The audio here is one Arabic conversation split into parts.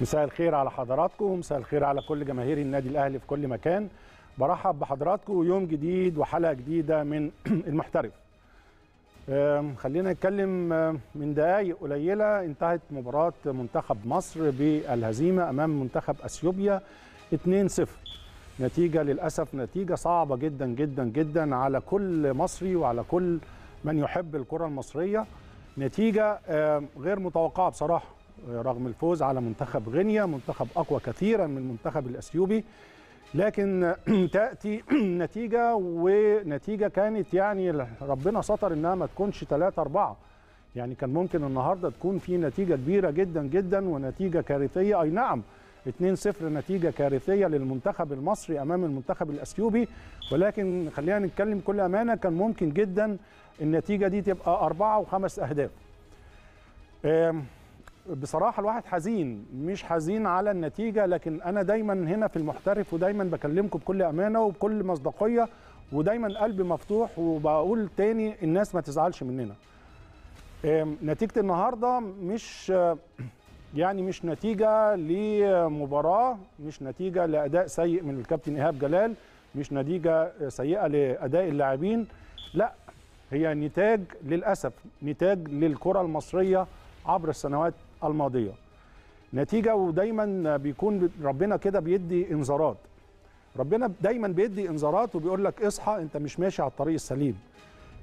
مساء الخير على حضراتكم ومساء الخير على كل جماهير النادي الاهلي في كل مكان برحب بحضراتكم ويوم جديد وحلقه جديده من المحترف خلينا نتكلم من دقائق قليله انتهت مباراه منتخب مصر بالهزيمه امام منتخب اثيوبيا 2-0 نتيجه للاسف نتيجه صعبه جدا جدا جدا على كل مصري وعلى كل من يحب الكره المصريه نتيجه غير متوقعه بصراحه رغم الفوز على منتخب غينيا منتخب أقوى كثيرا من المنتخب الأثيوبي لكن تأتي نتيجة ونتيجة كانت يعني ربنا ستر إنها ما تكونش 3 4 يعني كان ممكن النهارده تكون في نتيجه كبيره جدا جدا ونتيجه كارثيه اي نعم 2-0 نتيجه كارثيه للمنتخب المصري امام المنتخب الاثيوبي ولكن خلينا نتكلم بكل امانه كان ممكن جدا النتيجه دي تبقى اربعه وخمس اهداف. بصراحه الواحد حزين مش حزين على النتيجه لكن انا دايما هنا في المحترف ودايما بكلمكم بكل امانه وبكل مصداقيه ودايما قلبي مفتوح وبقول تاني الناس ما تزعلش مننا نتيجه النهارده مش يعني مش نتيجه لمباراه مش نتيجه لاداء سيء من الكابتن ايهاب جلال مش نتيجه سيئه لاداء اللاعبين لا هي نتاج للاسف نتاج للكره المصريه عبر السنوات الماضيه نتيجه ودايما بيكون ربنا كده بيدي انذارات ربنا دايما بيدي انذارات وبيقول لك اصحى انت مش ماشي على الطريق السليم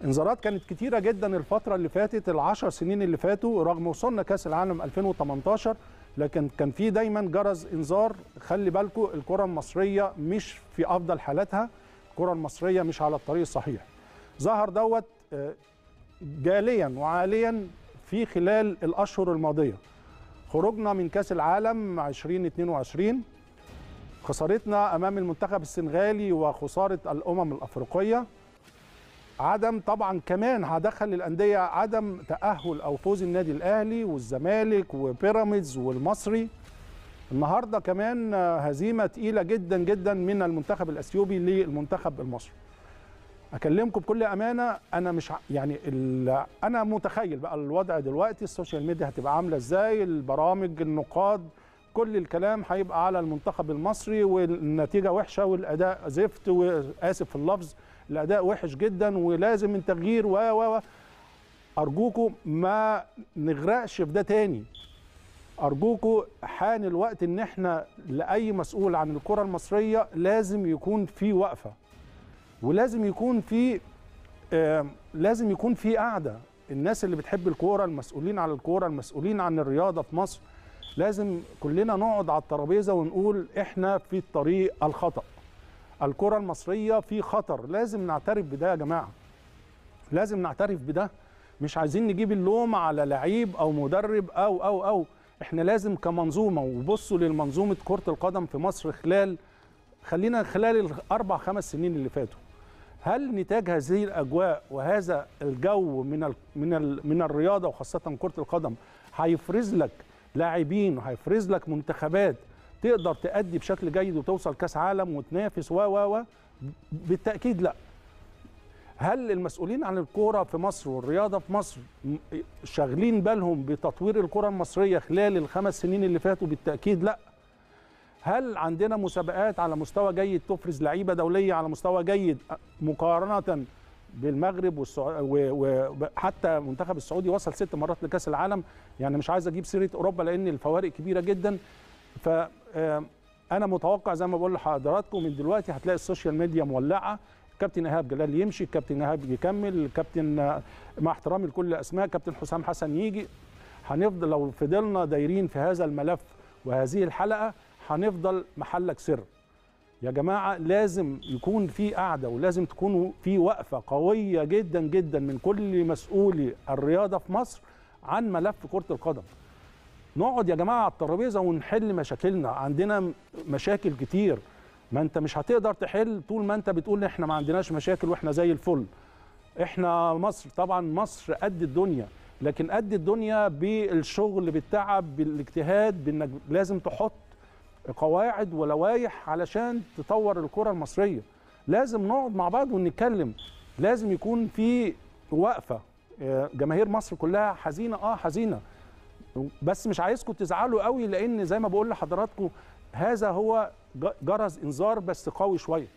انذارات كانت كتيره جدا الفتره اللي فاتت العشر سنين اللي فاتوا رغم وصلنا كاس العالم 2018 لكن كان في دايما جرس انذار خلي بالكم الكره المصريه مش في افضل حالاتها الكره المصريه مش على الطريق الصحيح ظهر دوت آه، جاليا وعاليا في خلال الأشهر الماضية خروجنا من كأس العالم 2022 خسارتنا أمام المنتخب السنغالي وخسارة الأمم الأفريقية عدم طبعا كمان هدخل الأندية عدم تأهل أو فوز النادي الأهلي والزمالك وبيراميدز والمصري النهارده كمان هزيمه تقيله جدا جدا من المنتخب الاثيوبي للمنتخب المصري اكلمكم بكل امانه انا مش يعني انا متخيل بقى الوضع دلوقتي السوشيال ميديا هتبقى عامله ازاي البرامج النقاد كل الكلام هيبقى على المنتخب المصري والنتيجه وحشه والاداء زفت واسف في اللفظ الاداء وحش جدا ولازم من تغيير و و ارجوكم ما نغرقش في ده تاني ارجوكم حان الوقت ان احنا لاي مسؤول عن الكره المصريه لازم يكون في وقفه ولازم يكون في لازم يكون في قاعده الناس اللي بتحب الكوره المسؤولين على الكوره المسؤولين عن الرياضه في مصر لازم كلنا نقعد على الترابيزه ونقول احنا في الطريق الخطا الكره المصريه في خطر لازم نعترف بده يا جماعه لازم نعترف بده مش عايزين نجيب اللوم على لعيب او مدرب او او او احنا لازم كمنظومه وبصوا للمنظومه كره القدم في مصر خلال خلينا خلال الاربع خمس سنين اللي فاتوا هل نتاج هذه الاجواء وهذا الجو من الـ من الـ من الرياضه وخاصه كره القدم هيفرز لك لاعبين وهيفرز لك منتخبات تقدر تأدي بشكل جيد وتوصل كاس عالم وتنافس و و و بالتاكيد لا هل المسؤولين عن الكوره في مصر والرياضه في مصر شاغلين بالهم بتطوير الكره المصريه خلال الخمس سنين اللي فاتوا بالتاكيد لا هل عندنا مسابقات على مستوى جيد تفرز لعيبه دوليه على مستوى جيد مقارنه بالمغرب وحتى المنتخب السعودي وصل ست مرات لكاس العالم يعني مش عايز اجيب سيره اوروبا لان الفوارق كبيره جدا ف آه، انا متوقع زي ما بقول لحضراتكم من دلوقتي هتلاقي السوشيال ميديا مولعه كابتن ايهاب جلال يمشي كابتن ايهاب يكمل كابتن آه، مع احترامي لكل الاسماء كابتن حسام حسن يجي هنفضل لو فضلنا دايرين في هذا الملف وهذه الحلقه هنفضل محلك سر يا جماعة لازم يكون في قعدة ولازم تكون في وقفة قوية جدا جدا من كل مسؤولي الرياضة في مصر عن ملف كرة القدم نقعد يا جماعة على الترابيزة ونحل مشاكلنا عندنا مشاكل كتير ما انت مش هتقدر تحل طول ما انت بتقول احنا ما عندناش مشاكل واحنا زي الفل احنا مصر طبعا مصر قد الدنيا لكن قد الدنيا بالشغل بالتعب بالاجتهاد بانك لازم تحط قواعد ولوائح علشان تطور الكره المصريه لازم نقعد مع بعض ونتكلم لازم يكون في وقفه آه، جماهير مصر كلها حزينه اه حزينه بس مش عايزكم تزعلوا قوي لان زي ما بقول لحضراتكم هذا هو جرس انذار بس قوي شويه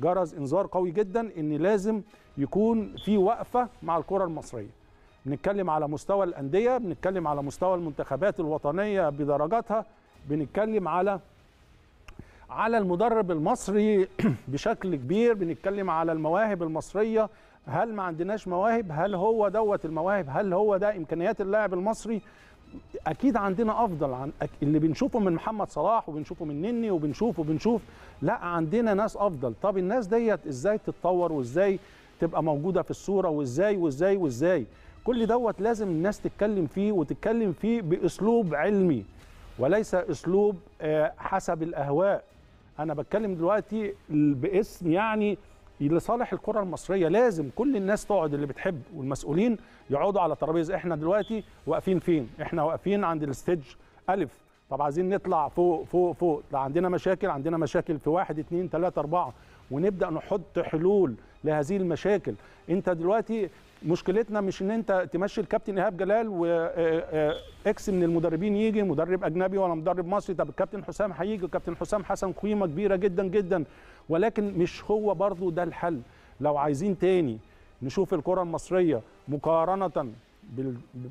جرس انذار قوي جدا ان لازم يكون في وقفه مع الكره المصريه بنتكلم على مستوى الانديه بنتكلم على مستوى المنتخبات الوطنيه بدرجاتها بنتكلم على على المدرب المصري بشكل كبير بنتكلم على المواهب المصريه هل ما عندناش مواهب هل هو دوت المواهب هل هو ده امكانيات اللاعب المصري اكيد عندنا افضل عن اللي بنشوفه من محمد صلاح وبنشوفه من نني وبنشوف وبنشوف لا عندنا ناس افضل طب الناس ديت ازاي تتطور وازاي تبقى موجوده في الصوره وازاي وازاي وازاي كل دوت لازم الناس تتكلم فيه وتتكلم فيه باسلوب علمي وليس اسلوب آه، حسب الاهواء انا بتكلم دلوقتي باسم يعني لصالح الكره المصريه لازم كل الناس تقعد اللي بتحب والمسؤولين يقعدوا على ترابيز احنا دلوقتي واقفين فين احنا واقفين عند الستيج الف طب عايزين نطلع فوق فوق فوق ده عندنا مشاكل عندنا مشاكل في واحد اتنين تلاته اربعه ونبدا نحط حلول لهذه المشاكل انت دلوقتي مشكلتنا مش ان انت تمشي الكابتن ايهاب جلال واكس آه، آه، من المدربين يجي مدرب اجنبي ولا مدرب مصري طب الكابتن حسام هيجي الكابتن حسام حسن قيمه كبيره جدا جدا ولكن مش هو برضو ده الحل لو عايزين تاني نشوف الكره المصريه مقارنه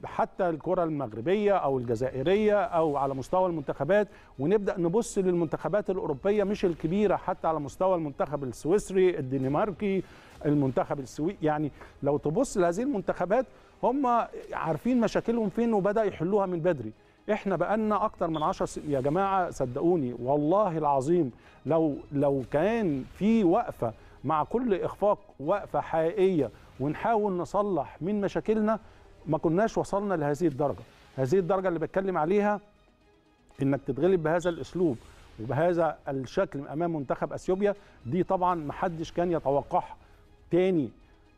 حتى الكره المغربيه او الجزائريه او على مستوى المنتخبات ونبدا نبص للمنتخبات الاوروبيه مش الكبيره حتى على مستوى المنتخب السويسري الدنماركي المنتخب السويدي يعني لو تبص لهذه المنتخبات هم عارفين مشاكلهم فين وبدا يحلوها من بدري احنا بقالنا اكتر من 10 سنين يا جماعه صدقوني والله العظيم لو لو كان في وقفه مع كل اخفاق وقفه حقيقيه ونحاول نصلح من مشاكلنا ما كناش وصلنا لهذه الدرجه هذه الدرجه اللي بتكلم عليها انك تتغلب بهذا الاسلوب وبهذا الشكل امام منتخب اثيوبيا دي طبعا محدش كان يتوقعها تاني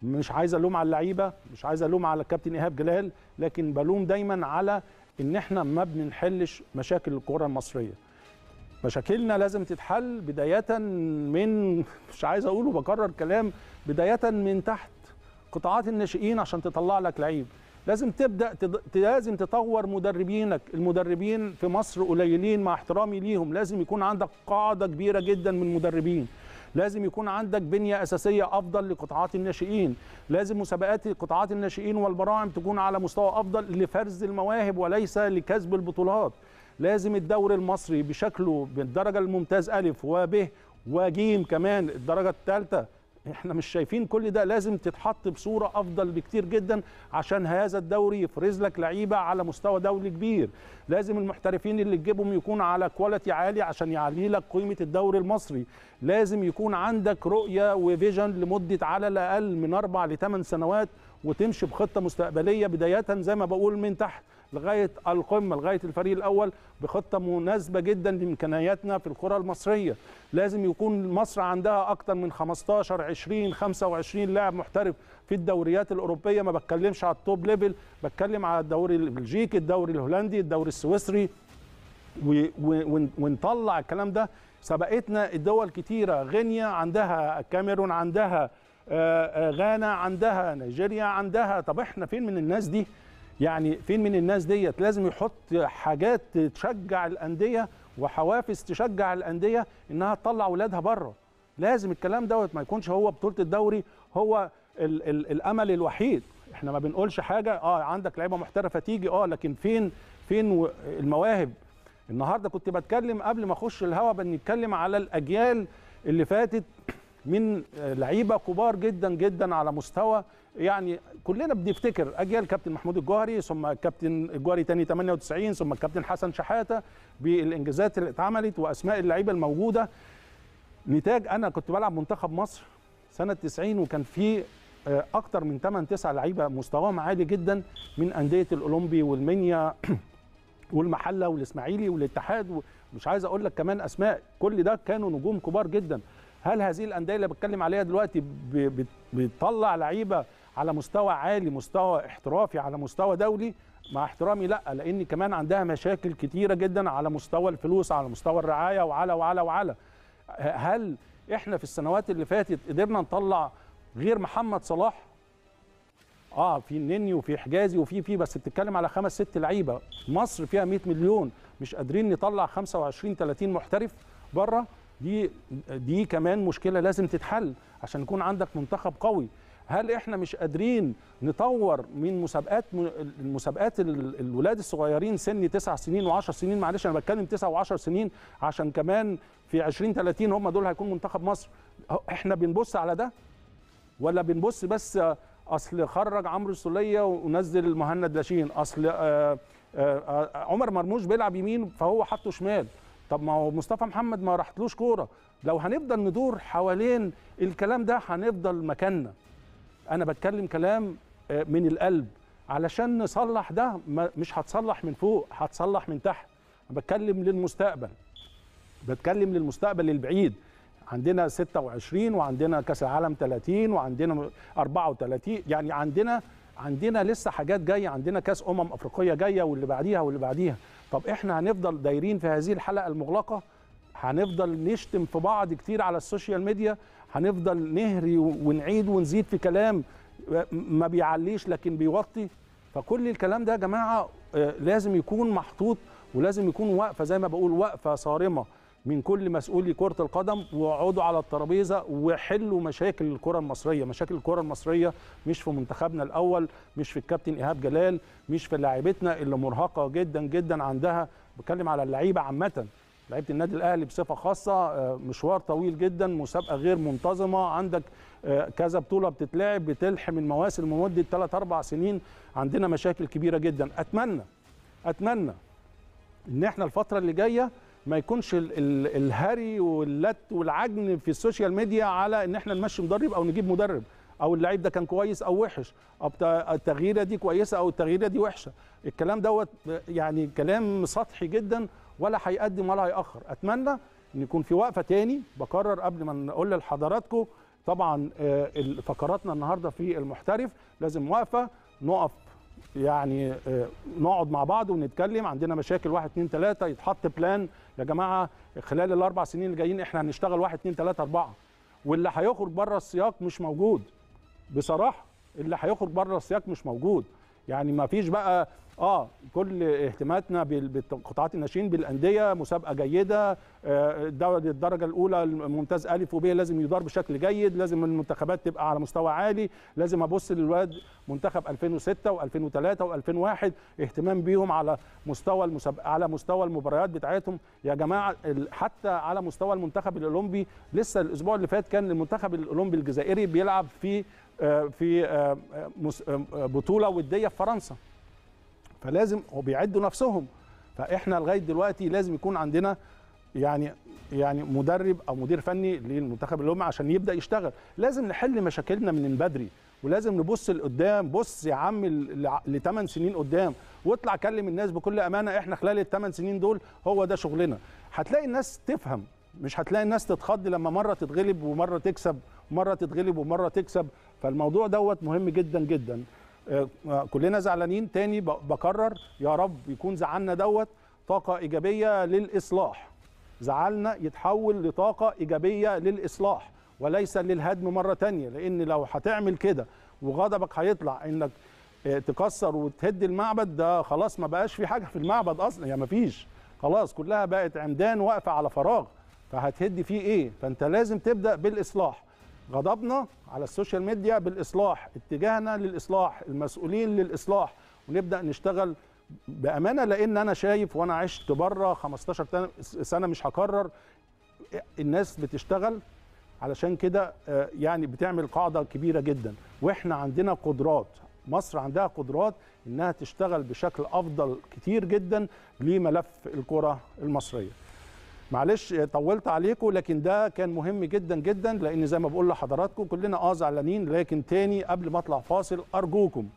مش عايز الوم على اللعيبه مش عايز الوم على الكابتن ايهاب جلال لكن بلوم دايما على ان احنا ما بنحلش مشاكل الكره المصريه مشاكلنا لازم تتحل بدايه من مش عايز اقوله بكرر كلام بدايه من تحت قطاعات الناشئين عشان تطلع لك لعيب لازم تبدا تد... لازم تطور مدربينك المدربين في مصر قليلين مع احترامي ليهم لازم يكون عندك قاعده كبيره جدا من مدربين لازم يكون عندك بنيه اساسيه افضل لقطاعات الناشئين لازم مسابقات قطاعات الناشئين والبراعم تكون على مستوى افضل لفرز المواهب وليس لكسب البطولات لازم الدوري المصري بشكله بالدرجه الممتاز الف وبه وجيم كمان الدرجه الثالثه احنا مش شايفين كل ده لازم تتحط بصوره افضل بكتير جدا عشان هذا الدوري يفرز لك لعيبه على مستوى دولي كبير لازم المحترفين اللي تجيبهم يكون على كواليتي عالي عشان يعلي لك قيمه الدوري المصري لازم يكون عندك رؤيه وفيجن لمده على الاقل من اربع لثمان سنوات وتمشي بخطه مستقبليه بدايه زي ما بقول من تحت لغايه القمه لغايه الفريق الاول بخطه مناسبه جدا لامكانياتنا في الكره المصريه لازم يكون مصر عندها اكتر من 15 20 25 لاعب محترف في الدوريات الاوروبيه ما بتكلمش على التوب ليفل بتكلم على الدوري البلجيكي الدوري الهولندي الدوري السويسري ونطلع الكلام ده سبقتنا الدول كتيره غينيا عندها الكاميرون عندها آه، آه، غانا عندها نيجيريا عندها طب احنا فين من الناس دي يعني فين من الناس ديت لازم يحط حاجات تشجع الانديه وحوافز تشجع الانديه انها تطلع اولادها بره لازم الكلام دوت ما يكونش هو بطوله الدوري هو الـ الـ الامل الوحيد احنا ما بنقولش حاجه اه عندك لعيبه محترفه تيجي اه لكن فين فين المواهب النهارده كنت بتكلم قبل ما اخش الهوا بنتكلم على الاجيال اللي فاتت من لعيبه كبار جدا جدا على مستوى يعني كلنا بنفتكر اجيال كابتن محمود الجوهري ثم الكابتن الجوهري تاني 98 ثم الكابتن حسن شحاته بالانجازات اللي اتعملت واسماء اللعيبه الموجوده نتاج انا كنت بلعب منتخب مصر سنه 90 وكان في آه، اكتر من 8 9 لعيبه مستواهم عالي جدا من انديه الاولمبي والمنيا والمحله والاسماعيلي والاتحاد ومش عايز اقول لك كمان اسماء كل ده كانوا نجوم كبار جدا هل هذه الانديه اللي بتكلم عليها دلوقتي بتطلع لعيبه على مستوى عالي مستوى احترافي على مستوى دولي مع احترامي لا لان كمان عندها مشاكل كتيره جدا على مستوى الفلوس على مستوى الرعايه وعلى وعلى وعلى هل احنا في السنوات اللي فاتت قدرنا نطلع غير محمد صلاح اه في النني وفي حجازي وفي في بس بتتكلم على خمس ست لعيبه مصر فيها 100 مليون مش قادرين نطلع 25 30 محترف بره دي دي كمان مشكله لازم تتحل عشان يكون عندك منتخب قوي هل احنا مش قادرين نطور من مسابقات المسابقات الولاد الصغيرين سن 9 سنين و10 سنين معلش انا بتكلم 9 و10 سنين عشان كمان في 20 30 هم دول هيكون منتخب مصر أه، احنا بنبص على ده ولا بنبص بس اصل خرج عمرو السوليه ونزل المهند لاشين اصل آه، آه، عمر مرموش بيلعب يمين فهو حطه شمال طب ما هو مصطفى محمد ما راحتلوش كوره لو هنفضل ندور حوالين الكلام ده هنفضل مكاننا انا بتكلم كلام آه، من القلب علشان نصلح ده مش هتصلح من فوق هتصلح من تحت بتكلم للمستقبل بتكلم للمستقبل البعيد عندنا 26 وعندنا كاس العالم 30 وعندنا 34 يعني عندنا عندنا لسه حاجات جايه عندنا كاس امم افريقيه جايه واللي بعديها واللي بعديها طب احنا هنفضل دايرين في هذه الحلقه المغلقه هنفضل نشتم في بعض كتير على السوشيال ميديا هنفضل نهري ونعيد ونزيد في كلام ما بيعليش لكن بيوطي فكل الكلام ده يا جماعه آه، لازم يكون محطوط ولازم يكون وقفه زي ما بقول وقفه صارمه من كل مسؤولي كره القدم واقعدوا على الترابيزه وحلوا مشاكل الكره المصريه، مشاكل الكره المصريه مش في منتخبنا الاول، مش في الكابتن ايهاب جلال، مش في لاعيبتنا اللي مرهقه جدا جدا عندها بتكلم على اللعيبه عامه لعيبه النادي الاهلي بصفه خاصه آه، مشوار طويل جدا مسابقه غير منتظمه عندك آه، كذا بطوله بتتلعب بتلحم المواسم لمده 3 4 سنين عندنا مشاكل كبيره جدا اتمنى اتمنى ان احنا الفتره اللي جايه ما يكونش ال ال الهري واللت والعجن في السوشيال ميديا على ان احنا نمشي مدرب او نجيب مدرب او اللعيب ده كان كويس او وحش او التغييره دي كويسه او التغييره دي وحشه الكلام دوت آه، يعني كلام سطحي جدا ولا هيقدم ولا هيأخر أتمنى أن يكون في وقفة تاني بكرر قبل ما نقول لحضراتكم طبعا آه، فقراتنا النهاردة في المحترف لازم وقفة نقف يعني آه، نقعد مع بعض ونتكلم عندنا مشاكل 1 2 3 يتحط بلان يا جماعه خلال الاربع سنين اللي جايين احنا هنشتغل 1 2 3 4 واللي هيخرج بره السياق مش موجود بصراحه اللي هيخرج بره السياق مش موجود يعني ما فيش بقى اه كل اهتماماتنا بقطاعات الناشئين بالانديه مسابقه جيده آه، الدوري الدرجه الاولى الممتاز الف وب لازم يدار بشكل جيد لازم المنتخبات تبقى على مستوى عالي لازم ابص للواد منتخب 2006 و2003 و2001 اهتمام بيهم على مستوى المسابقه على مستوى المباريات بتاعتهم يا جماعه حتى على مستوى المنتخب الاولمبي لسه الاسبوع اللي فات كان المنتخب الاولمبي الجزائري بيلعب في آه، في آه، بطوله وديه في فرنسا فلازم وبيعدوا نفسهم فاحنا لغايه دلوقتي لازم يكون عندنا يعني يعني مدرب او مدير فني للمنتخب اللي هم عشان يبدا يشتغل لازم نحل مشاكلنا من بدري ولازم نبص لقدام بص يا عم لثمان سنين قدام واطلع كلم الناس بكل امانه احنا خلال الثمان سنين دول هو ده شغلنا هتلاقي الناس تفهم مش هتلاقي الناس تتخض لما مره تتغلب ومره تكسب ومره تتغلب ومره تكسب فالموضوع دوت مهم جدا جدا آه، آه، كلنا زعلانين تاني بكرر يا رب يكون زعلنا دوت طاقه ايجابيه للاصلاح زعلنا يتحول لطاقه ايجابيه للاصلاح وليس للهدم مره تانية لان لو هتعمل كده وغضبك هيطلع انك آه، تكسر وتهد المعبد ده خلاص ما بقاش في حاجه في المعبد اصلا يعني ما فيش خلاص كلها بقت عمدان واقفه على فراغ فهتهد فيه ايه فانت لازم تبدا بالاصلاح غضبنا على السوشيال ميديا بالاصلاح اتجاهنا للاصلاح المسؤولين للاصلاح ونبدا نشتغل بامانه لان انا شايف وانا عشت بره 15 سنه مش هكرر الناس بتشتغل علشان كده آه، يعني بتعمل قاعده كبيره جدا واحنا عندنا قدرات مصر عندها قدرات انها تشتغل بشكل افضل كتير جدا لملف الكره المصريه معلش طولت عليكم لكن ده كان مهم جدا جدا لان زي ما بقول لحضراتكم كلنا اه زعلانين لكن تاني قبل ما اطلع فاصل ارجوكم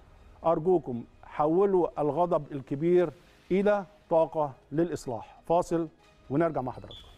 ارجوكم حولوا الغضب الكبير الى طاقه للاصلاح فاصل ونرجع مع حضراتكم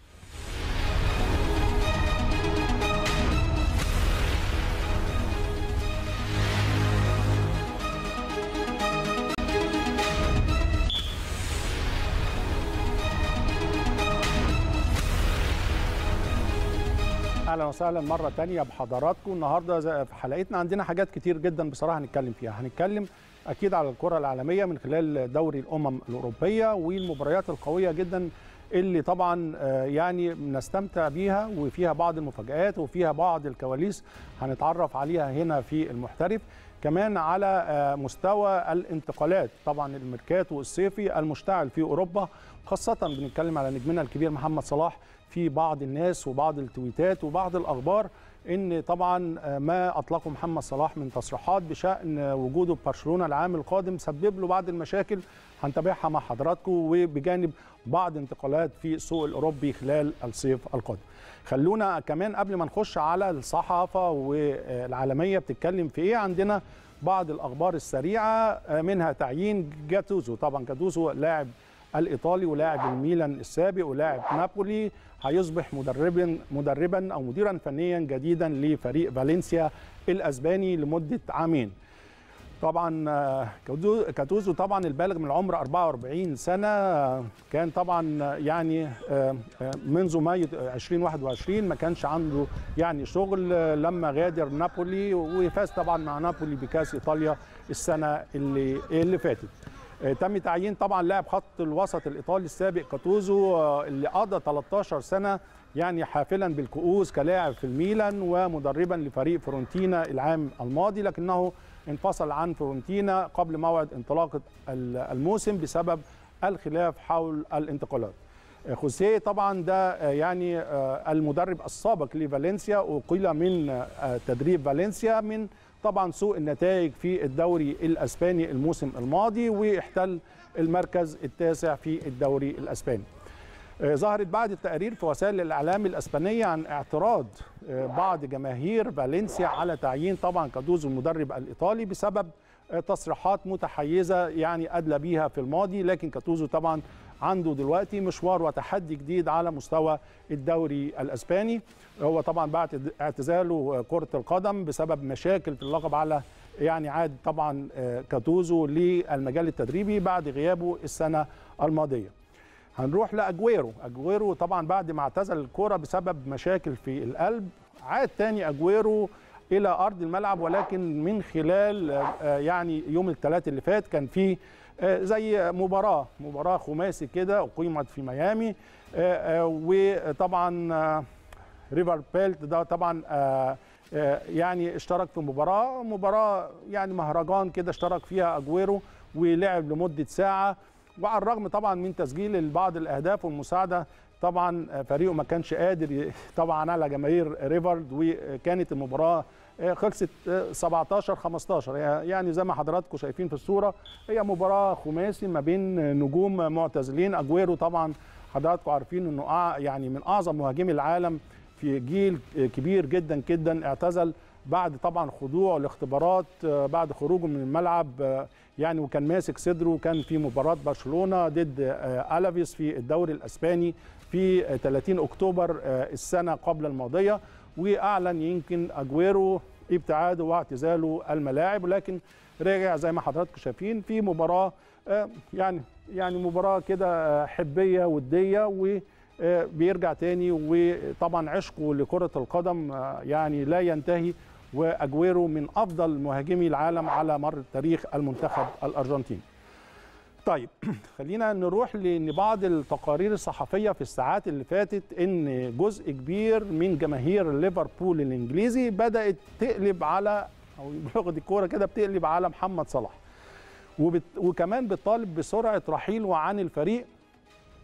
اهلا وسهلا مره تانية بحضراتكم النهارده في حلقتنا عندنا حاجات كتير جدا بصراحه هنتكلم فيها هنتكلم اكيد على الكره العالميه من خلال دوري الامم الاوروبيه والمباريات القويه جدا اللي طبعا آه، يعني نستمتع بيها وفيها بعض المفاجآت وفيها بعض الكواليس هنتعرف عليها هنا في المحترف كمان على آه، مستوى الانتقالات طبعا الميركاتو الصيفي المشتعل في اوروبا خاصه بنتكلم على نجمنا الكبير محمد صلاح في بعض الناس وبعض التويتات وبعض الاخبار ان طبعا ما اطلقه محمد صلاح من تصريحات بشان وجوده ببرشلونه العام القادم سبب له بعض المشاكل هنتابعها مع حضراتكم وبجانب بعض انتقالات في السوق الاوروبي خلال الصيف القادم. خلونا كمان قبل ما نخش على الصحافه والعالميه بتتكلم في ايه عندنا بعض الاخبار السريعه منها تعيين جاتوزو طبعا جاتوزو لاعب الايطالي ولاعب الميلان السابق ولاعب نابولي هيصبح مدربا مدربا او مديرا فنيا جديدا لفريق فالنسيا الاسباني لمده عامين. طبعا آه، كاتوزو طبعا البالغ من العمر 44 سنه كان طبعا آه، يعني آه، منذ مايو 2021 ما كانش عنده يعني شغل لما غادر نابولي وفاز طبعا مع نابولي بكاس ايطاليا السنه اللي اللي فاتت. آه، تم تعيين طبعا لاعب خط الوسط الايطالي السابق كاتوزو آه، اللي قضى 13 سنه يعني حافلا بالكؤوس كلاعب في الميلان ومدربا لفريق فرونتينا العام الماضي لكنه انفصل عن فرونتينا قبل موعد انطلاقه الموسم بسبب الخلاف حول الانتقالات. آه، خوسيه طبعا ده يعني المدرب السابق لفالنسيا اقيل من تدريب فالنسيا من طبعا سوء النتائج في الدوري الاسباني الموسم الماضي واحتل المركز التاسع في الدوري الاسباني آه، ظهرت بعد التقارير في وسائل الاعلام الاسبانيه عن اعتراض آه، بعض جماهير فالنسيا على تعيين طبعا كادوز المدرب الايطالي بسبب آه، تصريحات متحيزه يعني ادلى بيها في الماضي لكن كاتوزو طبعا عنده دلوقتي مشوار وتحدي جديد على مستوى الدوري الاسباني هو طبعا بعد اعتزاله كره القدم بسبب مشاكل في اللقب على يعني عاد طبعا آه، كاتوزو للمجال التدريبي بعد غيابه السنه الماضيه هنروح لاجويرو اجويرو طبعا بعد ما اعتزل الكره بسبب مشاكل في القلب عاد تاني اجويرو الى ارض الملعب ولكن من خلال آه، آه، يعني يوم الثلاث اللي فات كان في آه، زي مباراه مباراه خماسي كده اقيمت في ميامي آه، آه، وطبعا ريفر بيلت ده طبعا يعني اشترك في مباراه مباراه يعني مهرجان كده اشترك فيها اجويرو ولعب لمده ساعه وعلى الرغم طبعا من تسجيل بعض الاهداف والمساعده طبعا فريقه ما كانش قادر طبعا على جماهير ريفرد وكانت المباراه آه، خلصت 17 آه، 15 يعني-, يعني زي ما حضراتكم شايفين في الصوره هي مباراه خماسي ما بين نجوم معتزلين اجويرو طبعا حضراتكم عارفين انه يعني من اعظم مهاجمي العالم في جيل كبير جدا جدا اعتزل بعد طبعا خضوعه لاختبارات آه، بعد خروجه من الملعب يعني وكان ماسك صدره كان في مباراه برشلونه ضد الافيس في الدوري الاسباني في 30 اكتوبر السنه قبل الماضيه واعلن يمكن اجويرو ابتعاده واعتزاله الملاعب ولكن رجع زي ما حضراتكم شايفين في مباراه آه، يعني يعني مباراه كده آه، حبيه وديه و آه، بيرجع تاني وطبعا عشقه لكرة القدم يعني لا ينتهي وأجويرو من أفضل مهاجمي العالم على مر تاريخ المنتخب الأرجنتيني طيب خلينا نروح لان بعض التقارير الصحفيه في الساعات اللي فاتت ان جزء كبير من جماهير ليفربول الانجليزي بدات تقلب على او بلغه الكوره كده بتقلب على محمد صلاح وبت وكمان بتطالب بسرعه رحيله عن الفريق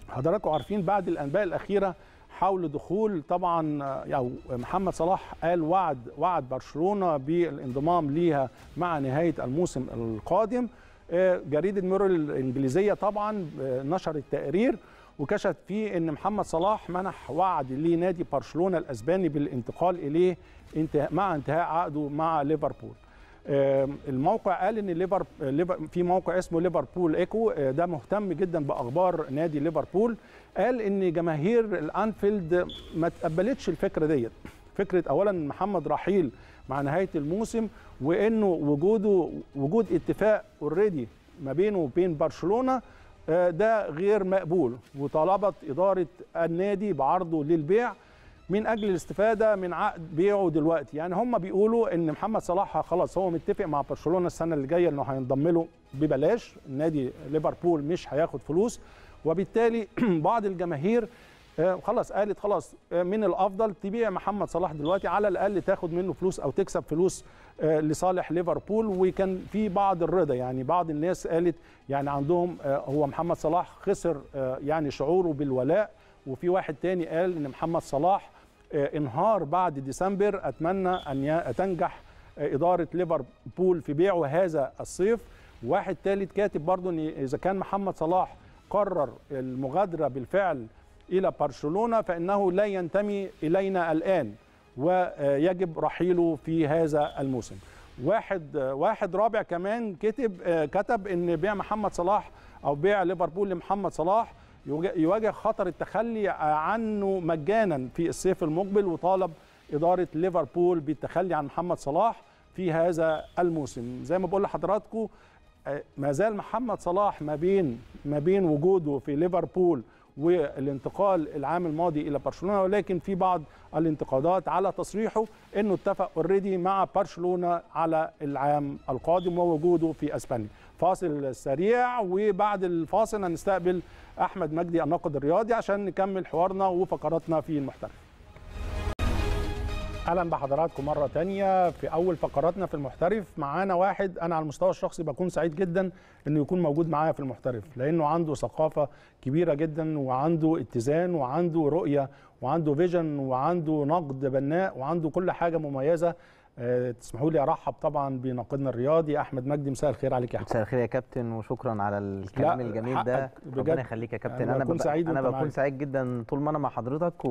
حضراتكم عارفين بعد الانباء الاخيره حول دخول طبعا او محمد صلاح قال وعد وعد برشلونه بالانضمام ليها مع نهايه الموسم القادم جريده ميرور الانجليزيه طبعا آه، نشرت تقرير وكشف فيه ان محمد صلاح منح وعد لنادي برشلونه الاسباني بالانتقال اليه انتهاء مع انتهاء عقده مع ليفربول الموقع قال ان ليفر في موقع اسمه ليفربول ايكو آه، ده مهتم جدا باخبار نادي ليفربول قال ان جماهير الانفيلد ما تقبلتش الفكره ديت فكره اولا محمد رحيل مع نهايه الموسم وانه وجوده وجود اتفاق اوريدي ما بينه وبين برشلونه آه، ده غير مقبول وطلبت اداره النادي بعرضه للبيع من اجل الاستفاده من عقد بيعه دلوقتي يعني هم بيقولوا ان محمد صلاح خلاص هو متفق مع برشلونه السنه اللي جايه انه هينضم له ببلاش نادي ليفربول مش هياخد فلوس وبالتالي بعض الجماهير آه، خلاص قالت خلاص آه، من الافضل تبيع محمد صلاح دلوقتي على الاقل تاخد منه فلوس او تكسب فلوس آه، لصالح ليفربول وكان في بعض الرضا يعني بعض الناس قالت يعني عندهم هو محمد صلاح خسر يعني شعوره بالولاء وفي واحد تاني قال ان محمد صلاح انهار بعد ديسمبر اتمنى ان تنجح اداره ليفربول في بيعه هذا الصيف واحد ثالث كاتب برضه ان اذا كان محمد صلاح قرر المغادره بالفعل إلى برشلونة فإنه لا ينتمي إلينا الآن ويجب رحيله في هذا الموسم واحد واحد رابع كمان كتب كتب ان بيع محمد صلاح او بيع ليفربول لمحمد صلاح يواجه خطر التخلي عنه مجانا في الصيف المقبل وطالب اداره ليفربول بالتخلي عن محمد صلاح في هذا الموسم زي ما بقول لحضراتكم آه، ما زال محمد صلاح ما بين ما بين وجوده في ليفربول والانتقال العام الماضي الى برشلونه ولكن في بعض الانتقادات على تصريحه انه اتفق اوريدي مع برشلونه على العام القادم ووجوده في اسبانيا فاصل سريع وبعد الفاصل هنستقبل احمد مجدي الناقد الرياضي عشان نكمل حوارنا وفقراتنا في المحترف اهلا بحضراتكم مره تانية في اول فقراتنا في المحترف معانا واحد انا على المستوى الشخصي بكون سعيد جدا انه يكون موجود معايا في المحترف لانه عنده ثقافه كبيره جدا وعنده اتزان وعنده رؤيه وعنده فيجن وعنده نقد بناء وعنده كل حاجه مميزه آه، تسمحوا لي ارحب طبعا بناقدنا الرياضي احمد مجدي مساء الخير عليك يا احمد مساء الخير يا كابتن وشكرا على الكلام الجميل ده ربنا يخليك يا كابتن انا بكون سعيد انا بكون سعيد جدا طول ما انا مع حضرتك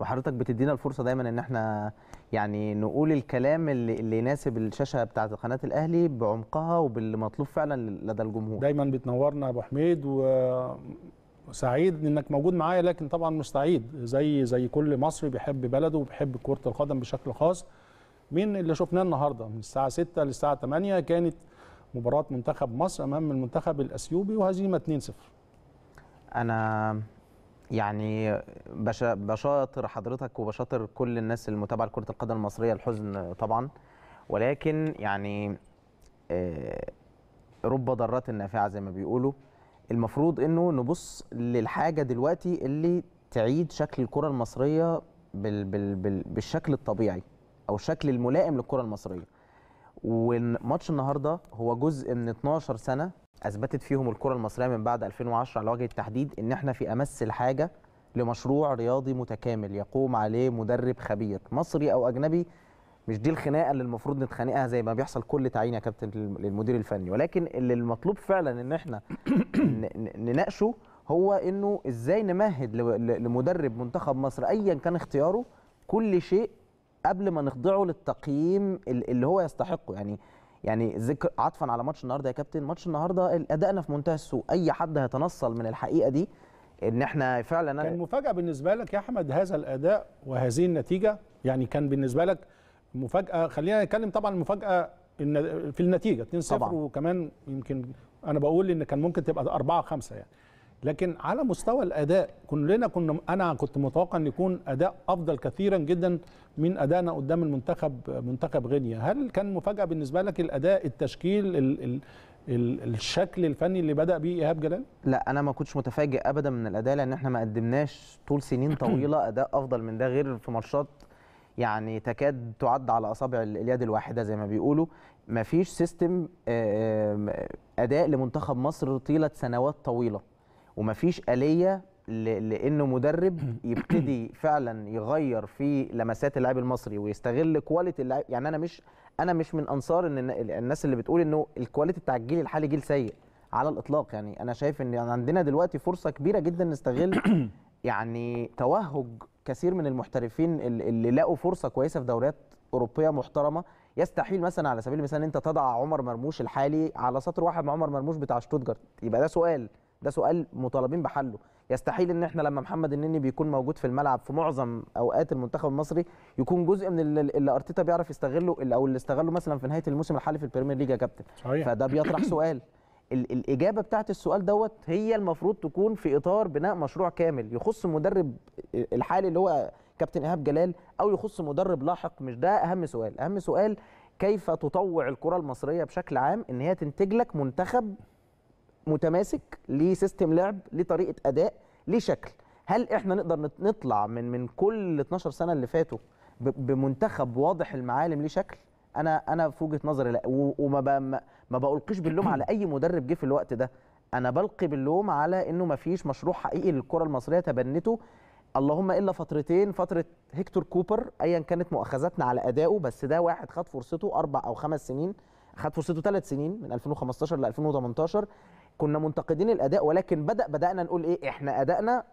وحضرتك بتدينا الفرصه دايما ان احنا يعني نقول الكلام اللي, اللي يناسب الشاشه بتاعه قناه الاهلي بعمقها وبالمطلوب فعلا لدى الجمهور دايما بتنورنا يا ابو حميد وسعيد انك موجود معايا لكن طبعا مش سعيد زي زي كل مصري بيحب بلده وبيحب كره القدم بشكل خاص من اللي شفناه النهارده من الساعه 6 للساعه 8 كانت مباراه منتخب مصر امام المنتخب الاثيوبي وهزيمه 2-0 انا يعني بشاطر حضرتك وبشاطر كل الناس المتابعه لكره القدم المصريه الحزن طبعا ولكن يعني آه، رب ضرات نافعه زي ما بيقولوا المفروض انه نبص للحاجه دلوقتي اللي تعيد شكل الكره المصريه بالشكل الطبيعي او الشكل الملائم للكره المصريه وماتش النهارده هو جزء من 12 سنه اثبتت فيهم الكره المصريه من بعد 2010 على وجه التحديد ان احنا في امس الحاجه لمشروع رياضي متكامل يقوم عليه مدرب خبير مصري او اجنبي مش دي الخناقه اللي المفروض نتخانقها زي ما بيحصل كل تعيين يا كابتن للمدير الفني ولكن اللي المطلوب فعلا ان احنا نناقشه هو انه ازاي نمهد لمدرب منتخب مصر ايا كان اختياره كل شيء قبل ما نخضعه للتقييم اللي هو يستحقه يعني يعني ذكر عطفا على ماتش النهارده يا كابتن ماتش النهارده ادائنا في منتهى السوء اي حد هيتنصل من الحقيقه دي ان احنا فعلا كان مفاجاه بالنسبه لك يا احمد هذا الاداء وهذه النتيجه يعني كان بالنسبه لك مفاجاه خلينا نتكلم طبعا المفاجاه في النتيجه 2-0 وكمان يمكن انا بقول ان كان ممكن تبقى 4 5 يعني لكن على مستوى الاداء كلنا كنا انا كنت متوقع ان يكون اداء افضل كثيرا جدا من ادائنا قدام المنتخب منتخب غينيا هل كان مفاجاه بالنسبه لك الاداء التشكيل الـ الـ الشكل الفني اللي بدا بيه ايهاب جلال؟ لا انا ما كنتش متفاجئ ابدا من الاداء لان احنا ما قدمناش طول سنين طويله اداء افضل من ده غير في ماتشات يعني تكاد تعد على اصابع اليد الواحده زي ما بيقولوا ما فيش سيستم آه، آه، اداء لمنتخب مصر طيله سنوات طويله ومفيش آلية لانه مدرب يبتدي فعلا يغير في لمسات اللاعب المصري ويستغل كواليتي اللاعب يعني انا مش انا مش من انصار ان الناس اللي بتقول انه الكواليتي بتاع الجيل الحالي جيل سيء على الاطلاق يعني انا شايف ان عندنا دلوقتي فرصه كبيره جدا نستغل يعني توهج كثير من المحترفين اللي لقوا فرصه كويسه في دوريات اوروبيه محترمه يستحيل مثلا على سبيل المثال انت تضع عمر مرموش الحالي على سطر واحد مع عمر مرموش بتاع شتوتجارت يبقى ده سؤال ده سؤال مطالبين بحله يستحيل ان احنا لما محمد النني بيكون موجود في الملعب في معظم اوقات المنتخب المصري يكون جزء من اللي ارتيتا بيعرف يستغله او اللي استغله مثلا في نهايه الموسم الحالي في البريمير ليج يا كابتن صحيح. فده بيطرح سؤال الاجابه بتاعت السؤال دوت هي المفروض تكون في اطار بناء مشروع كامل يخص المدرب الحالي اللي هو كابتن ايهاب جلال او يخص مدرب لاحق مش ده اهم سؤال اهم سؤال كيف تطوع الكره المصريه بشكل عام ان هي تنتج لك منتخب متماسك ليه سيستم لعب ليه طريقه اداء ليه شكل هل احنا نقدر نطلع من من كل 12 سنه اللي فاتوا بمنتخب واضح المعالم ليه شكل انا انا في وجهه نظري لا وما ما بلقيش باللوم على اي مدرب جه في الوقت ده انا بلقي باللوم على انه ما فيش مشروع حقيقي للكره المصريه تبنته اللهم الا فترتين فتره هيكتور كوبر ايا كانت مؤاخذتنا على ادائه بس ده واحد خد فرصته اربع او خمس سنين خد فرصته ثلاث سنين من 2015 ل 2018 كنا منتقدين الاداء ولكن بدا بدانا نقول ايه احنا ادائنا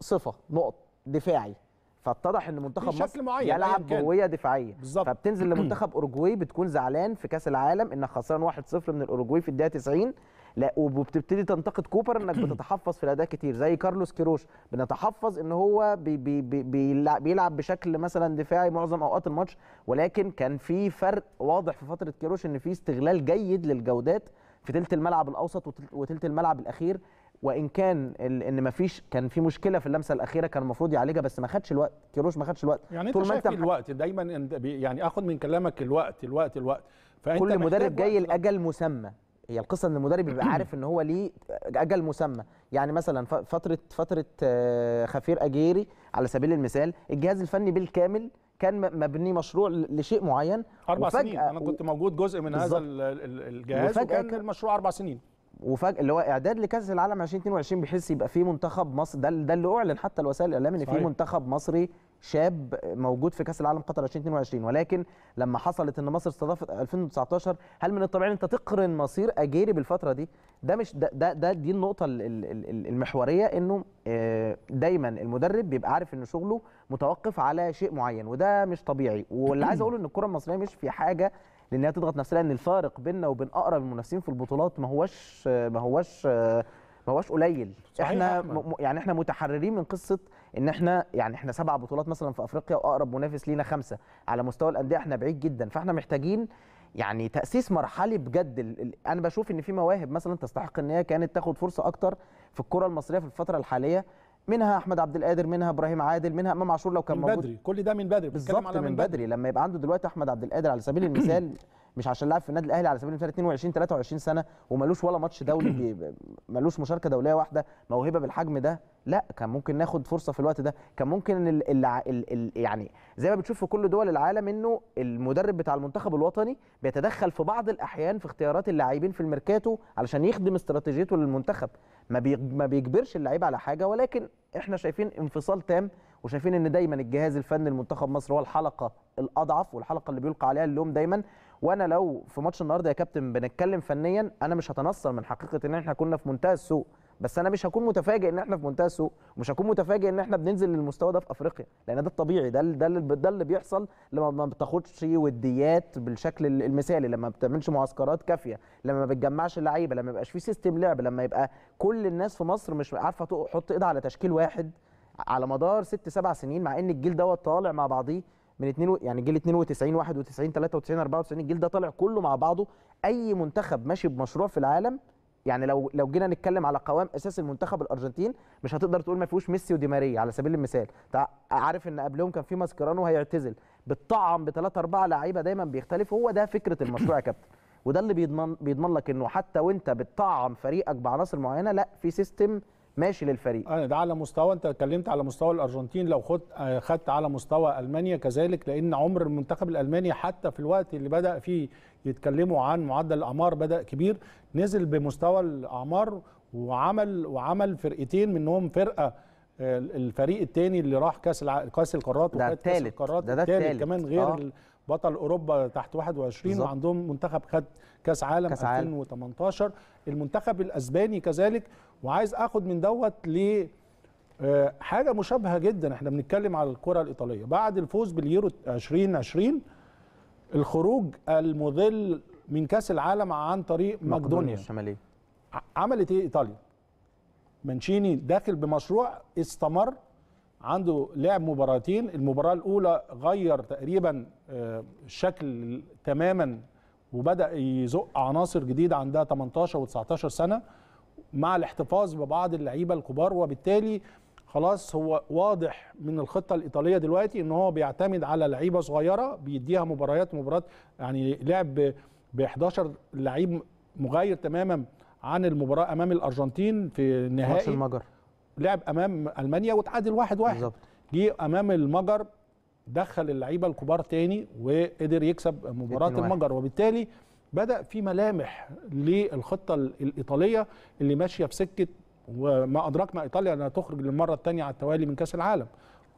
صفه نقط دفاعي فاتضح ان منتخب مصر معين يلعب جويه دفاعيه بالزبط. فبتنزل لمنتخب اورجواي بتكون زعلان في كاس العالم انك خسران 1-0 من الاورجواي في الدقيقه 90 لا وبتبتدي تنتقد كوبر انك بتتحفظ في الاداء كتير زي كارلوس كيروش بنتحفظ ان هو بي بي بي بيلعب بشكل مثلا دفاعي معظم اوقات الماتش ولكن كان في فرق واضح في فتره كيروش ان في استغلال جيد للجودات في ثلث الملعب الاوسط وثلث الملعب الاخير وان كان ان ما فيش كان في مشكله في اللمسه الاخيره كان المفروض يعالجها بس ما خدش الوقت كيروش ما خدش الوقت يعني طول انت شايف ما إيه انت الوقت دايما يعني اخد من كلامك الوقت الوقت الوقت فانت كل مدرب جاي لاجل مسمى هي القصه ان المدرب يبقى عارف ان هو ليه اجل مسمى يعني مثلا فتره فتره آه، خفير اجيري على سبيل المثال الجهاز الفني بالكامل كان مبني مشروع لشيء معين اربع وفجأة سنين انا كنت موجود جزء من هذا الجهاز وكان المشروع اربع سنين وفجاه اللي هو اعداد لكاس العالم 2022 بحيث يبقى في منتخب مصر ده ده اللي اعلن حتى الوسائل الاعلام ان في منتخب مصري شاب موجود في كاس العالم قطر 2022 ولكن لما حصلت ان مصر استضافت 2019 هل من الطبيعي انت تقرن مصير اجيري بالفتره دي ده مش ده ده, ده دي النقطه المحوريه انه آه، دايما المدرب بيبقى عارف ان شغله متوقف على شيء معين وده مش طبيعي واللي عايز اقوله ان الكره المصريه مش في حاجه لان هي تضغط نفسها لان الفارق بيننا وبين اقرب المنافسين في البطولات ما هوش ما هوش ما هوش قليل احنا م... يعني احنا متحررين من قصه ان احنا يعني احنا سبع بطولات مثلا في افريقيا واقرب منافس لينا خمسه على مستوى الانديه احنا بعيد جدا فاحنا محتاجين يعني تاسيس مرحلي بجد انا بشوف ان في مواهب مثلا تستحق ان هي كانت تاخد فرصه اكتر في الكره المصريه في الفتره الحاليه منها احمد عبد القادر منها ابراهيم عادل منها امام عاشور لو كان من موجود بدري كل ده من بدري بالظبط من, من بدري. بدري لما يبقى عنده دلوقتي احمد عبد القادر على سبيل المثال مش عشان لاعب في النادي الاهلي على سبيل المثال 22 23 سنه ومالوش ولا ماتش دولي مالوش مشاركه دوليه واحده موهبه بالحجم ده لا كان ممكن ناخد فرصه في الوقت ده كان ممكن ان ال يعني زي ما بتشوف في كل دول العالم انه المدرب بتاع المنتخب الوطني بيتدخل في بعض الاحيان في اختيارات اللاعبين في الميركاتو علشان يخدم استراتيجيته للمنتخب ما ما بيجبرش اللعيب على حاجه ولكن احنا شايفين انفصال تام وشايفين ان دايما الجهاز الفني لمنتخب مصر هو الحلقه الاضعف والحلقه اللي بيلقى عليها اللوم دايما وانا لو في ماتش النهارده يا كابتن بنتكلم فنيا انا مش هتنصل من حقيقه ان احنا كنا في منتهى السوء بس انا مش هكون متفاجئ ان احنا في منتهى السوء ومش هكون متفاجئ ان احنا بننزل للمستوى ده في افريقيا لان ده الطبيعي ده ده ده اللي بيحصل لما ما بتاخدش وديات بالشكل المثالي لما ما بتعملش معسكرات كافيه لما ما بتجمعش اللعيبه لما ما يبقاش في سيستم لعب لما يبقى كل الناس في مصر مش عارفه تحط ايدها على تشكيل واحد على مدار ست سبع سنين مع ان الجيل دوت طالع مع بعضيه من اتنين و... يعني جيل 92 91 93 94 الجيل ده طالع كله مع بعضه اي منتخب ماشي بمشروع في العالم يعني لو لو جينا نتكلم على قوام اساس المنتخب الارجنتين مش هتقدر تقول ما فيهوش ميسي ودي ماريا على سبيل المثال عارف ان قبلهم كان في ماسكرانو هيعتزل بتطعم بثلاثه اربعه لعيبه دايما بيختلف هو ده فكره المشروع يا كابتن وده اللي بيضمن بيضمن لك انه حتى وانت بتطعم فريقك بعناصر معينه لا في سيستم ماشي للفريق انا ده على مستوى انت اتكلمت على مستوى الارجنتين لو خدت آه، خدت على مستوى المانيا كذلك لان عمر المنتخب الالماني حتى في الوقت اللي بدا فيه يتكلموا عن معدل الاعمار بدا كبير نزل بمستوى الاعمار وعمل وعمل فرقتين منهم فرقه آه، الفريق الثاني اللي راح كاس الع... كاس القارات وكاس القارات ده ده التالت كمان غير آه. بطل اوروبا تحت 21 بالزبط. وعندهم منتخب خد كاس عالم كاس 2018 عالم. المنتخب الاسباني كذلك وعايز اخد من دوت ل آه، حاجه مشابهه جدا احنا بنتكلم على الكره الايطاليه بعد الفوز باليورو 2020 الخروج المذل من كاس العالم عن طريق مقدونيا الشماليه عملت ايه ايطاليا مانشيني داخل بمشروع استمر عنده لعب مباراتين المباراه الاولى غير تقريبا آه، شكل تماما وبدا يزق عناصر جديده عندها 18 و19 سنه مع الاحتفاظ ببعض اللعيبه الكبار وبالتالي خلاص هو واضح من الخطه الايطاليه دلوقتي ان هو بيعتمد على لعيبه صغيره بيديها مباريات مباراه يعني لعب ب 11 لعيب مغاير تماما عن المباراه امام الارجنتين في النهائي ماتش المجر لعب امام المانيا وتعادل 1-1 بالظبط جه امام المجر دخل اللعيبه الكبار تاني وقدر يكسب مباراه المجر وبالتالي بدا في ملامح للخطه الايطاليه اللي ماشيه في سكه وما ادراك ما ايطاليا انها تخرج للمره الثانيه على التوالي من كاس العالم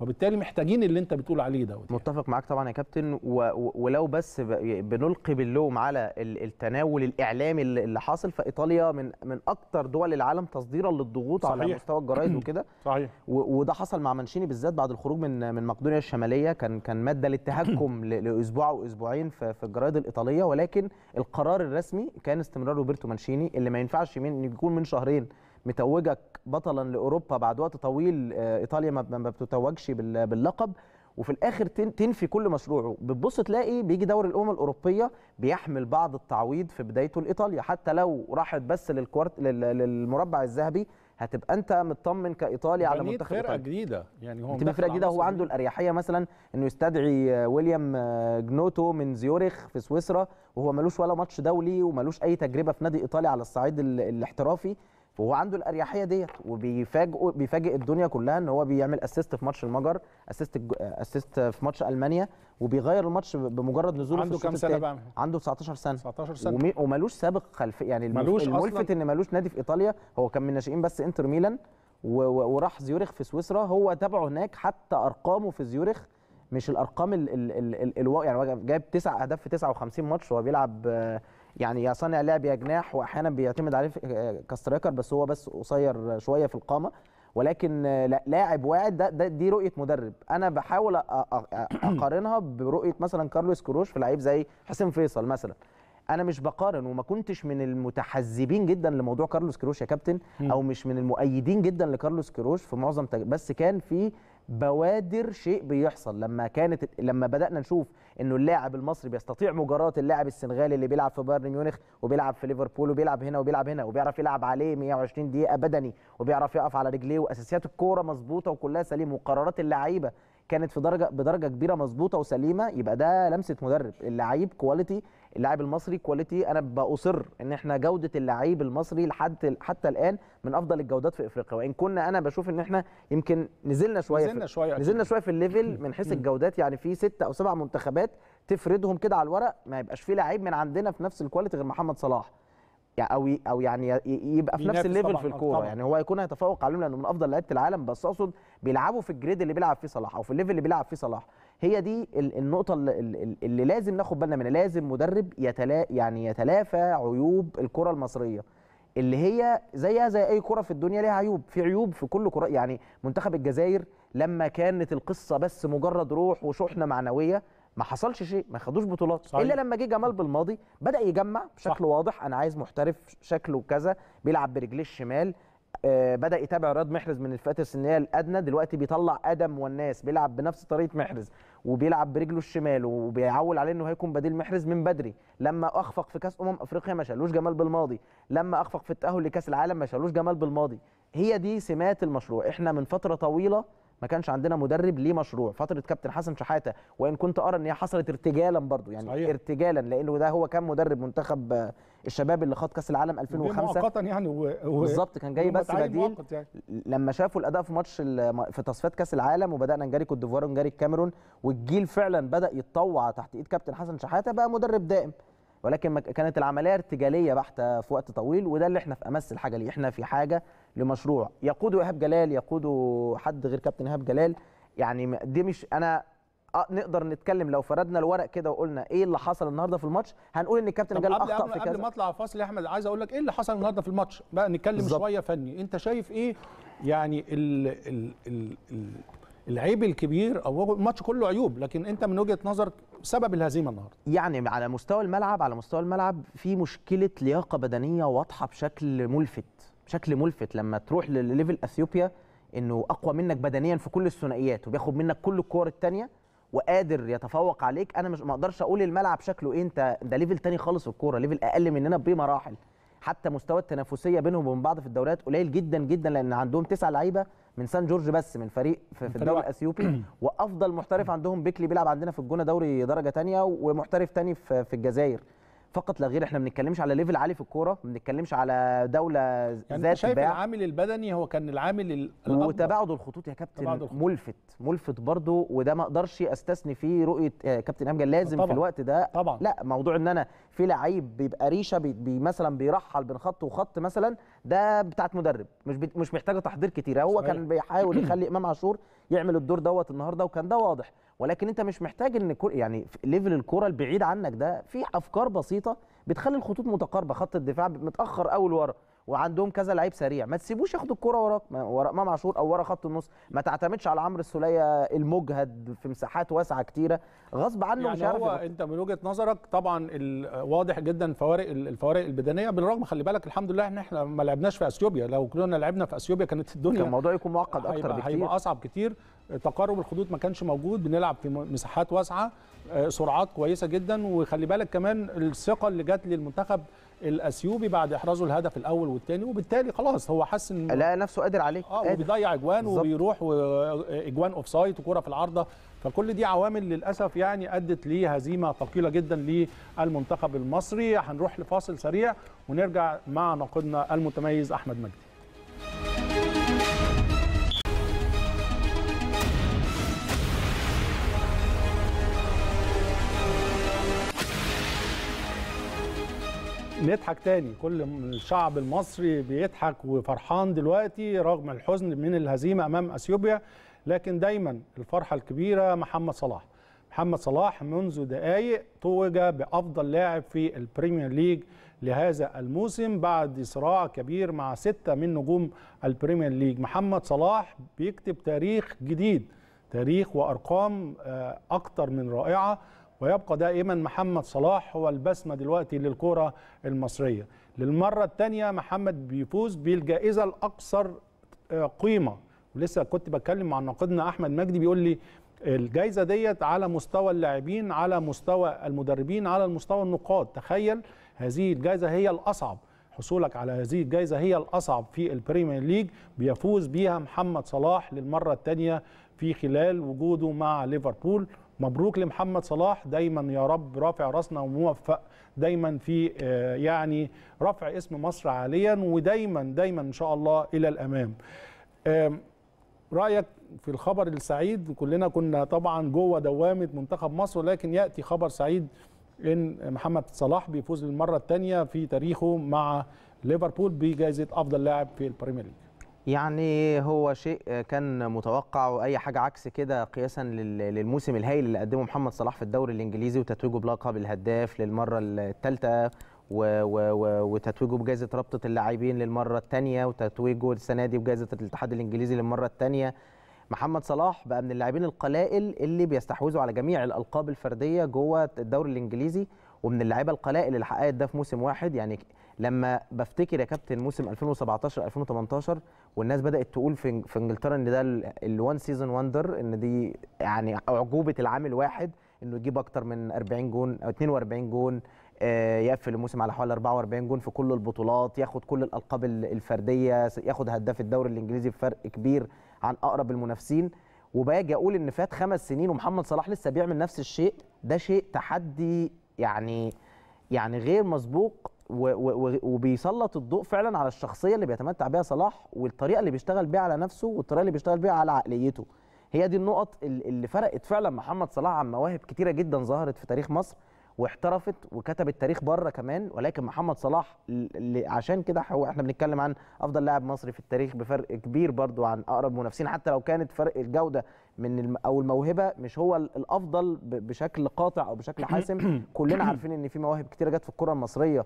وبالتالي محتاجين اللي انت بتقول عليه دوت يعني. متفق معاك طبعا يا كابتن ولو بس بنلقي باللوم على التناول الاعلامي اللي حاصل فايطاليا من من اكثر دول العالم تصديرا للضغوط صحيح. على مستوى الجرايد وكده صحيح وده حصل مع مانشيني بالذات بعد الخروج من من مقدونيا الشماليه كان كان ماده للتهكم لاسبوع او اسبوعين في الجرايد الايطاليه ولكن القرار الرسمي كان استمرار روبرتو مانشيني اللي ما ينفعش من يكون من شهرين متوجك بطلا لاوروبا بعد وقت طويل آه، ايطاليا ما بتتوجش باللقب وفي الاخر تنفي كل مشروعه بتبص تلاقي بيجي دوري الامم الاوروبيه بيحمل بعض التعويض في بدايته لايطاليا حتى لو راحت بس للكوارت للمربع الذهبي هتبقى انت مطمن كايطالي على منتخب فرقه جديده يعني هو تبقى فرقه جديده هو عنده الاريحيه مثلا انه يستدعي آه، ويليام آه، جنوتو من زيورخ في سويسرا وهو ملوش ولا ماتش دولي وملوش اي تجربه في نادي ايطالي على الصعيد الاحترافي وهو عنده الاريحيه ديت وبيفاجئ بيفاجئ الدنيا كلها ان هو بيعمل اسيست في ماتش المجر اسيست اسيست في ماتش المانيا وبيغير الماتش بمجرد نزوله عنده كام سنه بقى عنده 19 سنه 19 سنه ومي... وملوش سابق خلف يعني ملوش الملفت أصلاً. ان ملوش نادي في ايطاليا هو كان من ناشئين بس انتر ميلان و... و... وراح زيورخ في سويسرا هو تابعه هناك حتى ارقامه في زيورخ مش الارقام ال... ال... ال... ال... يعني جايب تسع اهداف في 59 ماتش وهو بيلعب آه، يعني يا صانع لعب يا جناح واحيانا بيعتمد عليه آه، كاسترايكر بس هو بس قصير شويه في القامه ولكن آه، لاعب واعد ده, ده دي رؤيه مدرب انا بحاول اقارنها برؤيه مثلا كارلوس كروش في لعيب زي حسين فيصل مثلا انا مش بقارن وما كنتش من المتحزبين جدا لموضوع كارلوس كروش يا كابتن او مش من المؤيدين جدا لكارلوس كروش في معظم بس كان في بوادر شيء بيحصل لما كانت لما بدانا نشوف انه اللاعب المصري بيستطيع مجاراة اللاعب السنغالي اللي بيلعب في بايرن ميونخ وبيلعب في ليفربول وبيلعب هنا وبيلعب هنا وبيعرف يلعب عليه 120 دقيقه بدني وبيعرف يقف على رجليه واساسيات الكوره مظبوطه وكلها سليم وقرارات اللعيبه كانت في درجه بدرجه كبيره مظبوطه وسليمه يبقى ده لمسه مدرب اللعيب كواليتي اللاعب المصري كواليتي انا باصر ان احنا جوده اللعيب المصري لحد حتى الان من افضل الجودات في افريقيا وان كنا انا بشوف ان احنا يمكن نزلنا شويه نزلنا شويه نزلنا شويه في الليفل من حيث الجودات يعني في ستة او سبع منتخبات تفردهم كده على الورق ما يبقاش في لعيب من عندنا في نفس الكواليتي غير محمد صلاح يعني او او يعني يبقى في نفس الليفل في آه، الكوره يعني هو هيكون هيتفوق عليهم لانه من افضل لعيبه العالم بس اقصد بيلعبوا في الجريد اللي بيلعب فيه صلاح او في الليفل اللي بيلعب فيه صلاح هي دي النقطه اللي, اللي لازم ناخد بالنا منها لازم مدرب يتلا يعني يتلافى عيوب الكره المصريه اللي هي زيها زي اي كره في الدنيا ليها عيوب في عيوب في كل كره يعني منتخب الجزائر لما كانت القصه بس مجرد روح وشحنه معنويه ما حصلش شيء ما خدوش بطولات صحيح. الا لما جه جمال بالماضي بدا يجمع بشكل صح. واضح انا عايز محترف شكله كذا بيلعب برجليه الشمال آه بدا يتابع رياض محرز من الفئات السنيه الادنى دلوقتي بيطلع ادم والناس بيلعب بنفس طريقه محرز وبيلعب برجله الشمال وبيعول عليه انه هيكون بديل محرز من بدري لما اخفق في كاس امم افريقيا ما شالوش جمال بالماضي لما اخفق في التاهل لكاس العالم ما شالوش جمال بالماضي هي دي سمات المشروع احنا من فتره طويله ما كانش عندنا مدرب ليه مشروع فتره كابتن حسن شحاته وان كنت ارى ان هي حصلت ارتجالا برضو يعني صحيح. ارتجالا لانه ده هو كان مدرب منتخب الشباب اللي خد كاس العالم 2005 مؤقتا يعني و... بالظبط كان جاي بس بديل يعني. لما شافوا الاداء في ماتش في تصفيات كاس العالم وبدانا نجري كوت ديفوار ونجري الكاميرون والجيل فعلا بدا يتطوع تحت ايد كابتن حسن شحاته بقى مدرب دائم ولكن كانت العمليه ارتجاليه بحته في وقت طويل وده اللي احنا في امس الحاجه ليه احنا في حاجه لمشروع يقوده ايهاب جلال يقوده حد غير كابتن ايهاب جلال يعني دي مش انا نقدر نتكلم لو فردنا الورق كده وقلنا ايه اللي حصل النهارده في الماتش هنقول ان الكابتن جلال اخطا في كذا قبل ما اطلع فاصل يا احمد عايز اقول لك ايه اللي حصل النهارده في الماتش بقى نتكلم بالزبط. شويه فني انت شايف ايه يعني الـ الـ الـ الـ العيب الكبير او الماتش كله عيوب لكن انت من وجهه نظرك سبب الهزيمه النهارده يعني على مستوى الملعب على مستوى الملعب في مشكله لياقه بدنيه واضحه بشكل ملفت بشكل ملفت لما تروح لليفل اثيوبيا انه اقوى منك بدنيا في كل الثنائيات وبياخد منك كل الكور الثانيه وقادر يتفوق عليك انا مش ما اقدرش اقول الملعب شكله ايه انت ده ليفل تاني خالص في الكوره ليفل اقل مننا بمراحل حتى مستوى التنافسيه بينهم وبين بعض في الدوريات قليل جدا جدا لان عندهم تسع لعيبه من سان جورج بس من فريق في, في الدوري الاثيوبي وافضل محترف عندهم بيكلي بيلعب عندنا في الجونه دوري درجه ثانيه ومحترف ثاني في الجزائر فقط لا غير احنا ما بنتكلمش على ليفل عالي في الكوره ما بنتكلمش على دوله يعني ذات شايف باع. العامل البدني هو كان العامل وتباعد الخطوط يا كابتن الخطوط. ملفت ملفت برضه وده ما اقدرش استثني فيه رؤيه آه، كابتن امجد لازم طبعًا. في الوقت ده طبعا لا موضوع ان انا في لعيب بيبقى ريشه بي, بي مثلا بيرحل بين خط وخط مثلا ده بتاعت مدرب مش مش محتاجه تحضير كتير هو صحيح. كان بيحاول يخلي امام عاشور يعمل الدور دوت النهارده وكان ده واضح ولكن انت مش محتاج ان يعني ليفل الكره البعيد عنك ده في افكار بسيطه بتخلي الخطوط متقاربه خط الدفاع متاخر قوي لورا وعندهم كذا لعيب سريع ما تسيبوش ياخد الكره وراك ورا امام عاشور او ورا خط النص ما تعتمدش على عمرو السوليه المجهد في مساحات واسعه كتيره غصب عنه يعني مش عارف هو انت من وجهه نظرك طبعا واضح جدا فوارق الفوارق البدنيه بالرغم خلي بالك الحمد لله ان احنا ما لعبناش في اثيوبيا لو كلنا لعبنا في اثيوبيا كانت الدنيا كان الموضوع يكون معقد اكتر هيبقى بكتير هيبقى اصعب كتير تقارب الخطوط ما كانش موجود بنلعب في مساحات واسعه آه، سرعات كويسه جدا وخلي بالك كمان الثقه اللي جت للمنتخب الاثيوبي بعد احرازه الهدف الاول والثاني وبالتالي خلاص هو حس ان لقى نفسه قادر عليه اه وبيضيع اجوان وبيروح اجوان اوف سايد وكره في العارضه فكل دي عوامل للاسف يعني ادت لهزيمه ثقيله جدا للمنتخب المصري هنروح لفاصل سريع ونرجع مع ناقدنا المتميز احمد مجدي نضحك تاني كل الشعب المصري بيضحك وفرحان دلوقتي رغم الحزن من الهزيمة أمام أثيوبيا لكن دايما الفرحة الكبيرة محمد صلاح محمد صلاح منذ دقائق توج بأفضل لاعب في البريمير ليج لهذا الموسم بعد صراع كبير مع ستة من نجوم البريمير ليج محمد صلاح بيكتب تاريخ جديد تاريخ وأرقام آه، أكتر من رائعة ويبقى دائما محمد صلاح هو البسمة دلوقتي للكرة المصرية للمرة الثانية محمد بيفوز بالجائزة الأكثر آه، قيمة ولسه كنت بتكلم مع ناقدنا أحمد مجدي بيقول لي الجائزة ديت على مستوى اللاعبين على مستوى المدربين على مستوى النقاد تخيل هذه الجائزة هي الأصعب حصولك على هذه الجائزة هي الأصعب في البريمير ليج بيفوز بيها محمد صلاح للمرة الثانية في خلال وجوده مع ليفربول مبروك لمحمد صلاح دايما يا رب رافع راسنا وموفق دايما في آه، يعني رفع اسم مصر عاليا ودايما دايما ان شاء الله الى الامام رايك في الخبر السعيد كلنا كنا طبعا جوه دوامه منتخب مصر لكن ياتي خبر سعيد ان محمد صلاح بيفوز للمره الثانيه في تاريخه مع ليفربول بجائزه افضل لاعب في البريمير ليج يعني هو شيء كان متوقع واي حاجه عكس كده قياسا للموسم الهائل اللي قدمه محمد صلاح في الدوري الانجليزي وتتويجه بلقب الهداف للمره الثالثه وتتويجه بجائزه رابطه اللاعبين للمره الثانيه وتتويجه السنه دي بجائزه الاتحاد الانجليزي للمره الثانيه محمد صلاح بقى من اللاعبين القلائل اللي بيستحوذوا على جميع الالقاب الفرديه جوه الدوري الانجليزي ومن اللعيبه القلائل اللي حققت ده في موسم واحد يعني لما بفتكر يا كابتن موسم 2017 2018 والناس بدات تقول في في انجلترا ان ده الوان سيزون وندر ان دي يعني اعجوبه العام الواحد انه يجيب اكتر من 40 جون او 42 جون آه، يقفل الموسم على حوالي 44 جون في كل البطولات ياخد كل الالقاب الفرديه ياخد هداف الدوري الانجليزي بفرق كبير عن اقرب المنافسين وباجي اقول ان فات خمس سنين ومحمد صلاح لسه بيعمل نفس الشيء ده شيء تحدي يعني يعني غير مسبوق وبيسلط الضوء فعلا على الشخصيه اللي بيتمتع بها صلاح والطريقه اللي بيشتغل بيها على نفسه والطريقه اللي بيشتغل بيها على عقليته هي دي النقط اللي فرقت فعلا محمد صلاح عن مواهب كتيره جدا ظهرت في تاريخ مصر واحترفت وكتبت تاريخ بره كمان ولكن محمد صلاح عشان كده هو احنا بنتكلم عن افضل لاعب مصري في التاريخ بفرق كبير برضو عن اقرب منافسين حتى لو كانت فرق الجوده من او الموهبه مش هو الافضل بشكل قاطع او بشكل حاسم كلنا عارفين ان في مواهب كتيره جت في الكره المصريه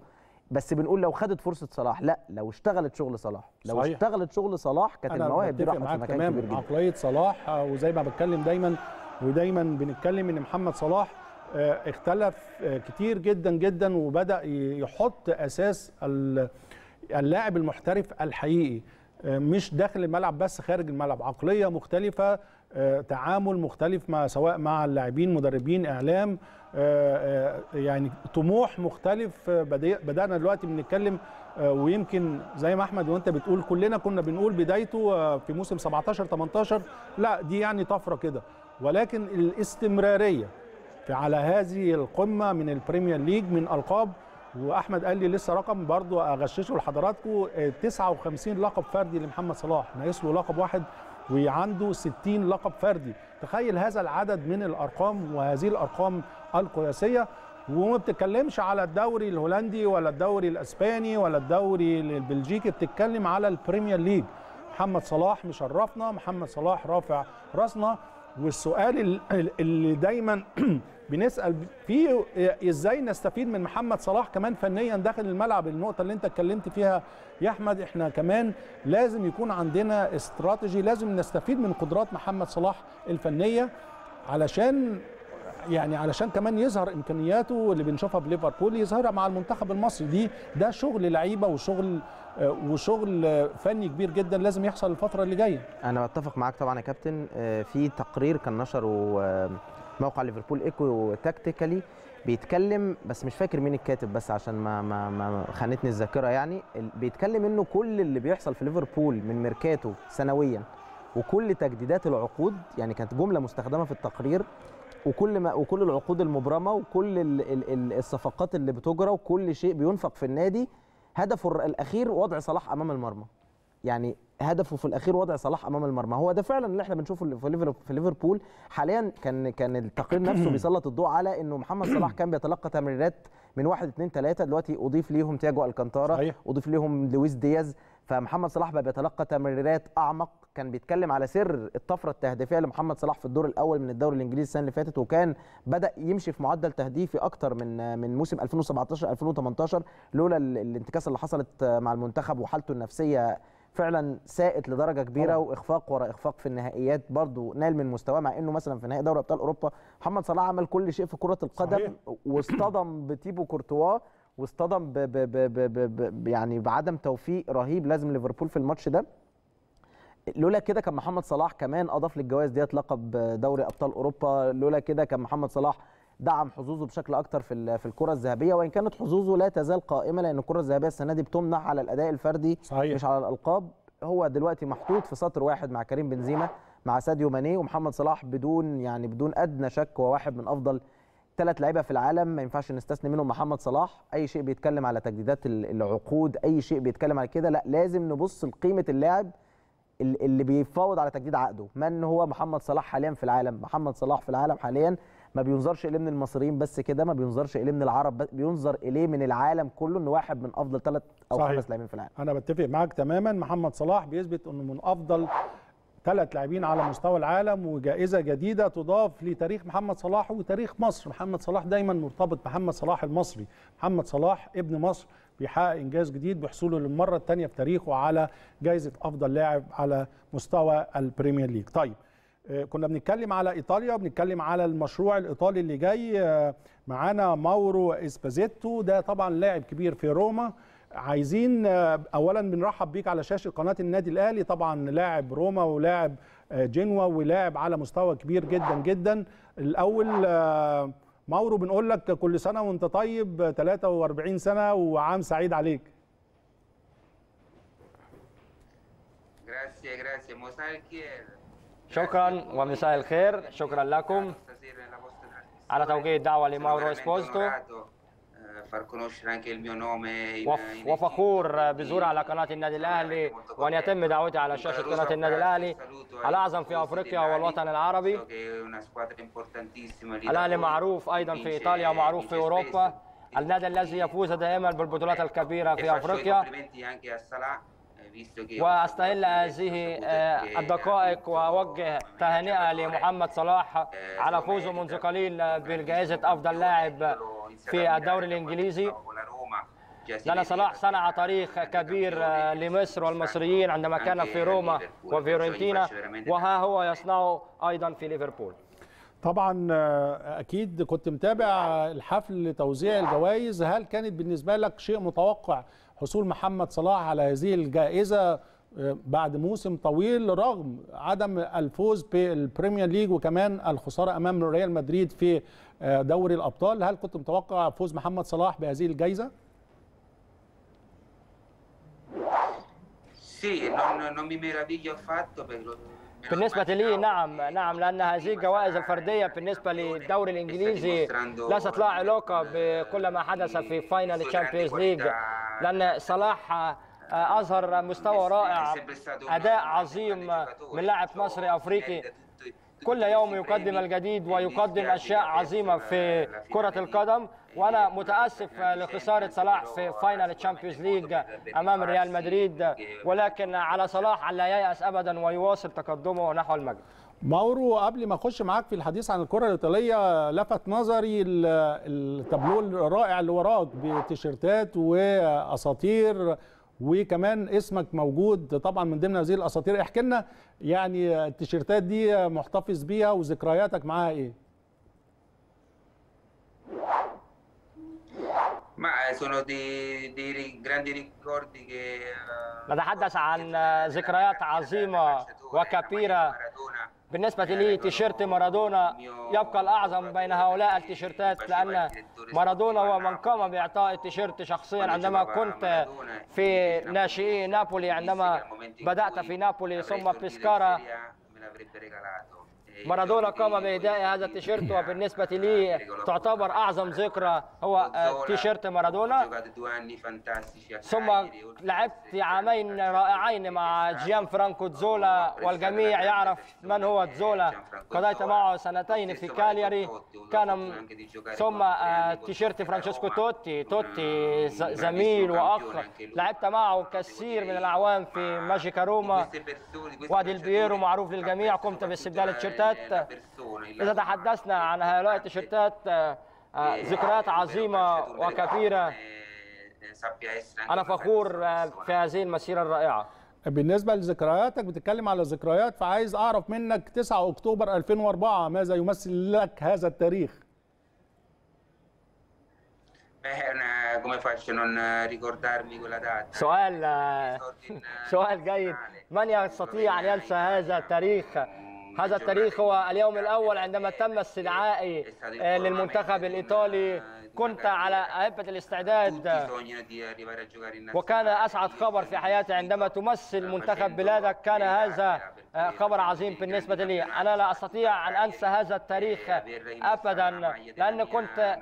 بس بنقول لو خدت فرصه صلاح لا لو اشتغلت شغل صلاح لو صحيح. اشتغلت شغل صلاح كانت المواهب دي راحت في مكان كبير جدا عقليه صلاح آه، وزي ما بتكلم دايما ودايما بنتكلم ان محمد صلاح آه، اختلف آه، كتير جدا جدا وبدا يحط اساس اللاعب المحترف الحقيقي مش داخل الملعب بس خارج الملعب عقليه مختلفه آه، تعامل مختلف مع سواء مع اللاعبين مدربين اعلام آه، آه، يعني طموح مختلف بدانا دلوقتي بنتكلم ويمكن زي ما احمد وانت بتقول كلنا كنا بنقول بدايته في موسم 17 18 لا دي يعني طفره كده ولكن الاستمراريه في على هذه القمه من البريمير ليج من القاب واحمد قال لي لسه رقم برضو اغششه لحضراتكم 59 لقب فردي لمحمد صلاح ناقص له لقب واحد وعنده 60 لقب فردي تخيل هذا العدد من الارقام وهذه الارقام القياسيه وما بتتكلمش على الدوري الهولندي ولا الدوري الاسباني ولا الدوري البلجيكي بتتكلم على البريمير ليج محمد صلاح مشرفنا محمد صلاح رافع راسنا والسؤال اللي دايما بنسال في ازاي نستفيد من محمد صلاح كمان فنيا داخل الملعب النقطه اللي انت اتكلمت فيها يا احمد احنا كمان لازم يكون عندنا استراتيجي لازم نستفيد من قدرات محمد صلاح الفنيه علشان يعني علشان كمان يظهر امكانياته اللي بنشوفها بليفربول يظهرها مع المنتخب المصري دي ده شغل لعيبه وشغل وشغل فني كبير جدا لازم يحصل الفتره اللي جايه انا بتفق معاك طبعا يا كابتن آه، في تقرير كان نشره آه، موقع ليفربول ايكو تكتيكالي بيتكلم بس مش فاكر مين الكاتب بس عشان ما ما ما خانتني الذاكره يعني بيتكلم انه كل اللي بيحصل في ليفربول من ميركاتو سنويا وكل تجديدات العقود يعني كانت جمله مستخدمه في التقرير وكل ما وكل العقود المبرمه وكل الصفقات اللي بتجرى وكل شيء بينفق في النادي هدفه الاخير وضع صلاح امام المرمى يعني هدفه في الاخير وضع صلاح امام المرمى هو ده فعلا اللي احنا بنشوفه في ليفربول حاليا كان كان التقرير نفسه بيسلط الضوء على انه محمد صلاح كان بيتلقى تمريرات من واحد اثنين ثلاثه دلوقتي اضيف ليهم تياجو الكانتارا صحيح. اضيف ليهم لويس دياز فمحمد صلاح بقى بيتلقى تمريرات اعمق كان بيتكلم على سر الطفره التهديفيه لمحمد صلاح في الدور الاول من الدوري الانجليزي السنه اللي فاتت وكان بدا يمشي في معدل تهديفي اكتر من من موسم 2017 2018 لولا الانتكاسه اللي حصلت مع المنتخب وحالته النفسيه فعلا سائت لدرجه كبيره أوه. واخفاق ورا اخفاق في النهائيات برضو نال من مستواه مع انه مثلا في نهائي دوري ابطال اوروبا محمد صلاح عمل كل شيء في كره القدم صحيح. واصطدم بتيبو كورتوا واصطدم ب ب ب ب ب ب يعني بعدم توفيق رهيب لازم ليفربول في الماتش ده لولا كده كان محمد صلاح كمان اضاف للجوائز ديت لقب دوري ابطال اوروبا لولا كده كان محمد صلاح دعم حظوظه بشكل اكتر في في الكره الذهبيه وان كانت حظوظه لا تزال قائمه لان الكره الذهبيه السنه دي بتمنح على الاداء الفردي صحيح. مش على الالقاب هو دلوقتي محطوط في سطر واحد مع كريم بنزيما مع ساديو ماني ومحمد صلاح بدون يعني بدون ادنى شك وواحد من افضل ثلاث لعيبه في العالم ما ينفعش نستثني منهم محمد صلاح اي شيء بيتكلم على تجديدات العقود اي شيء بيتكلم على كده لا لازم نبص لقيمه اللاعب اللي بيفاوض على تجديد عقده من هو محمد صلاح حاليا في العالم محمد صلاح في العالم حاليا ما بينظرش اليه من المصريين بس كده ما بينظرش اليه من العرب بس بينظر اليه من العالم كله انه واحد من افضل ثلاث او خمس لاعبين في العالم انا بتفق معاك تماما محمد صلاح بيثبت انه من افضل ثلاث لاعبين على مستوى العالم وجائزه جديده تضاف لتاريخ محمد صلاح وتاريخ مصر محمد صلاح دايما مرتبط محمد صلاح المصري محمد صلاح ابن مصر بيحقق انجاز جديد بحصوله للمره الثانيه في تاريخه على جائزه افضل لاعب على مستوى البريمير ليج طيب آه، كنا بنتكلم على ايطاليا وبنتكلم على المشروع الايطالي اللي جاي آه، معانا ماورو اسبازيتو ده طبعا لاعب كبير في روما عايزين آه، اولا بنرحب بيك على شاشه قناه النادي الاهلي طبعا لاعب روما ولاعب جنوا ولاعب على مستوى كبير جدا جدا الاول ماورو بنقول لك كل سنه وانت طيب 43 سنه وعام سعيد عليك Grazie, grazie. Mosaichier. شكرا ومساء الخير شكرا لكم على توجيه الدعوه لماورو اسبوزتو وفخور بزور على قناة النادي الأهلي وأن يتم دعوتي على شاشة قناة النادي الأهلي الأعظم في أفريقيا والوطن العربي الأهلي معروف أيضا في إيطاليا ومعروف في أوروبا النادي الذي يفوز دائما بالبطولات الكبيرة e في أفريقيا واستهل هذه آه، الدقائق واوجه تهنئه لمحمد صلاح آه، على فوزه منذ قليل بجائزه آه، افضل لاعب في الدوري الانجليزي لأن صلاح صنع تاريخ كبير لمصر والمصريين عندما كان في روما وفيورنتينا وها هو يصنعه أيضا في ليفربول طبعا أكيد كنت متابع الحفل لتوزيع الجوائز هل كانت بالنسبة لك شيء متوقع حصول محمد صلاح على هذه الجائزه آه، بعد موسم طويل رغم عدم الفوز بالبريمير ليج وكمان الخساره امام ريال مدريد في آه، دوري الابطال هل كنت متوقع فوز محمد صلاح بهذه الجائزه Sì, non, non mi meraviglio affatto perché lo بالنسبة لي نعم نعم لأن هذه الجوائز الفردية بالنسبة للدوري الإنجليزي ليست لها علاقة بكل ما حدث في فاينل تشامبيونز ليج لأن صلاح آه، أظهر مستوى رائع أداء عظيم من لاعب مصري أفريقي كل يوم يقدم الجديد ويقدم أشياء عظيمة في كرة القدم وأنا متأسف لخسارة صلاح في فاينل تشامبيونز ليج أمام ريال مدريد ولكن على صلاح أن لا ييأس أبدا ويواصل تقدمه نحو المجد ماورو قبل ما اخش معاك في الحديث عن الكره الايطاليه لفت نظري التابلو الرائع اللي وراك بتيشيرتات واساطير وكمان اسمك موجود طبعا من ضمن هذه الاساطير احكي لنا يعني التيشيرتات دي محتفظ بيها وذكرياتك معاها ايه ما sono dei, dei grandi ricordi che... نتحدث آه، عن ذكريات عظيمة وكبيرة بالنسبة لي تيشيرت مارادونا يبقى الأعظم بين هؤلاء التيشيرتات لأن مارادونا هو من قام بإعطاء التيشيرت شخصيا عندما كنت في ناشئي نابولي عندما بدأت في نابولي ثم بيسكارا مارادونا قام باهداء هذا التيشيرت وبالنسبه لي تعتبر اعظم ذكرى هو آه، تيشيرت مارادونا ثم لعبت عامين رائعين مع جيان فرانكو تزولا والجميع يعرف من هو تزولا قضيت معه سنتين في كالياري كان ثم آه، تيشيرت فرانشيسكو توتي توتي زميل واخ لعبت معه كثير من الاعوام في ماجيكا روما وادي البييرو معروف للجميع قمت باستبدال التيشيرتات تيشيرتات إذا تحدثنا عن هؤلاء التيشيرتات آه، ذكريات عظيمة وكثيرة أنا فخور آه، في هذه المسيرة الرائعة بالنسبة لذكرياتك بتتكلم على ذكريات فعايز أعرف منك 9 أكتوبر 2004 ماذا يمثل لك هذا التاريخ؟ سؤال آه، سؤال جيد من يستطيع أن ينسى هذا التاريخ هذا التاريخ هو اليوم الأول عندما تم استدعائي آه، للمنتخب الإيطالي كنت على أهبة الاستعداد وكان أسعد خبر في حياتي عندما تمثل منتخب بلادك كان هذا آه، خبر عظيم بالنسبة لي أنا لا أستطيع أن أنسى هذا التاريخ أبدا لأن كنت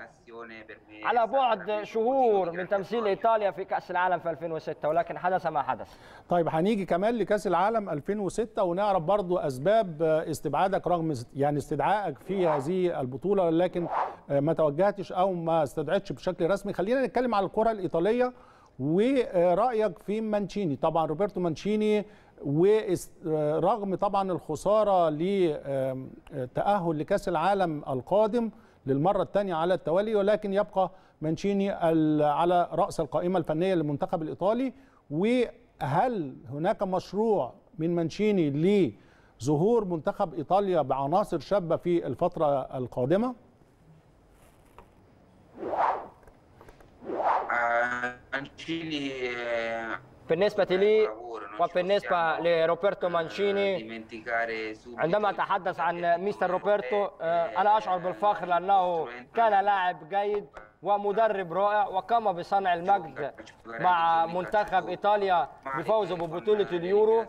على بعد شهور من تمثيل ايطاليا في كاس العالم في 2006 ولكن حدث ما حدث طيب هنيجي كمان لكاس العالم 2006 ونعرف برضو اسباب استبعادك رغم يعني استدعائك في هذه البطوله ولكن ما توجهتش او ما استدعتش بشكل رسمي خلينا نتكلم على الكره الايطاليه ورايك في مانشيني طبعا روبرتو مانشيني ورغم طبعا الخساره لتاهل لكاس العالم القادم للمرة الثانية على التوالي ولكن يبقى مانشيني على رأس القائمة الفنية للمنتخب الإيطالي وهل هناك مشروع من مانشيني لظهور منتخب إيطاليا بعناصر شابة في الفترة القادمة؟ آه، مانشيني آه، بالنسبة لي وبالنسبة لروبرتو مانشيني عندما أتحدث عن آه، مستر روبرتو أنا أشعر بالفخر لأنه كان لاعب جيد ومدرب رائع وقام بصنع المجد مع منتخب إيطاليا بفوزه ببطولة اليورو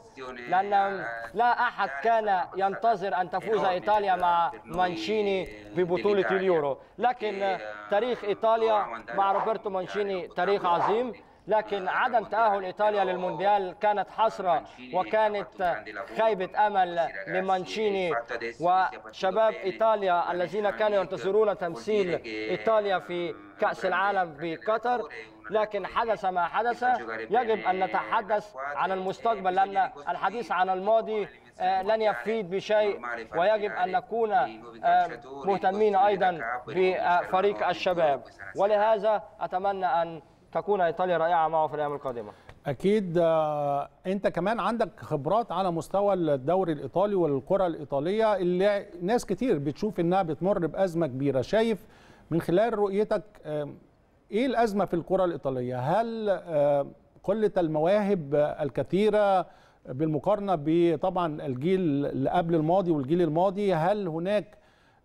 لأن آه، لا أحد كان ينتظر أن تفوز إيطاليا مع مانشيني ببطولة اليورو لكن آه، تاريخ إيطاليا مع روبرتو مانشيني يعني، تاريخ عظيم لكن عدم تأهل إيطاليا للمونديال كانت حسرة وكانت خيبة أمل لمانشيني وشباب إيطاليا الذين كانوا ينتظرون تمثيل إيطاليا في كأس العالم بقطر لكن حدث ما حدث يجب أن نتحدث عن المستقبل لأن الحديث عن الماضي آه، لن يفيد بشيء ويجب أن نكون آه، مهتمين أيضا بفريق الشباب ولهذا أتمنى أن تكون ايطاليا رائعه معه في الايام القادمه اكيد آه، انت كمان عندك خبرات على مستوى الدوري الايطالي والكره الايطاليه اللي ناس كتير بتشوف انها بتمر بازمه كبيره شايف من خلال رؤيتك ايه الازمه في الكره الايطاليه هل قله المواهب الكثيره بالمقارنه بطبعا الجيل اللي قبل الماضي والجيل الماضي هل هناك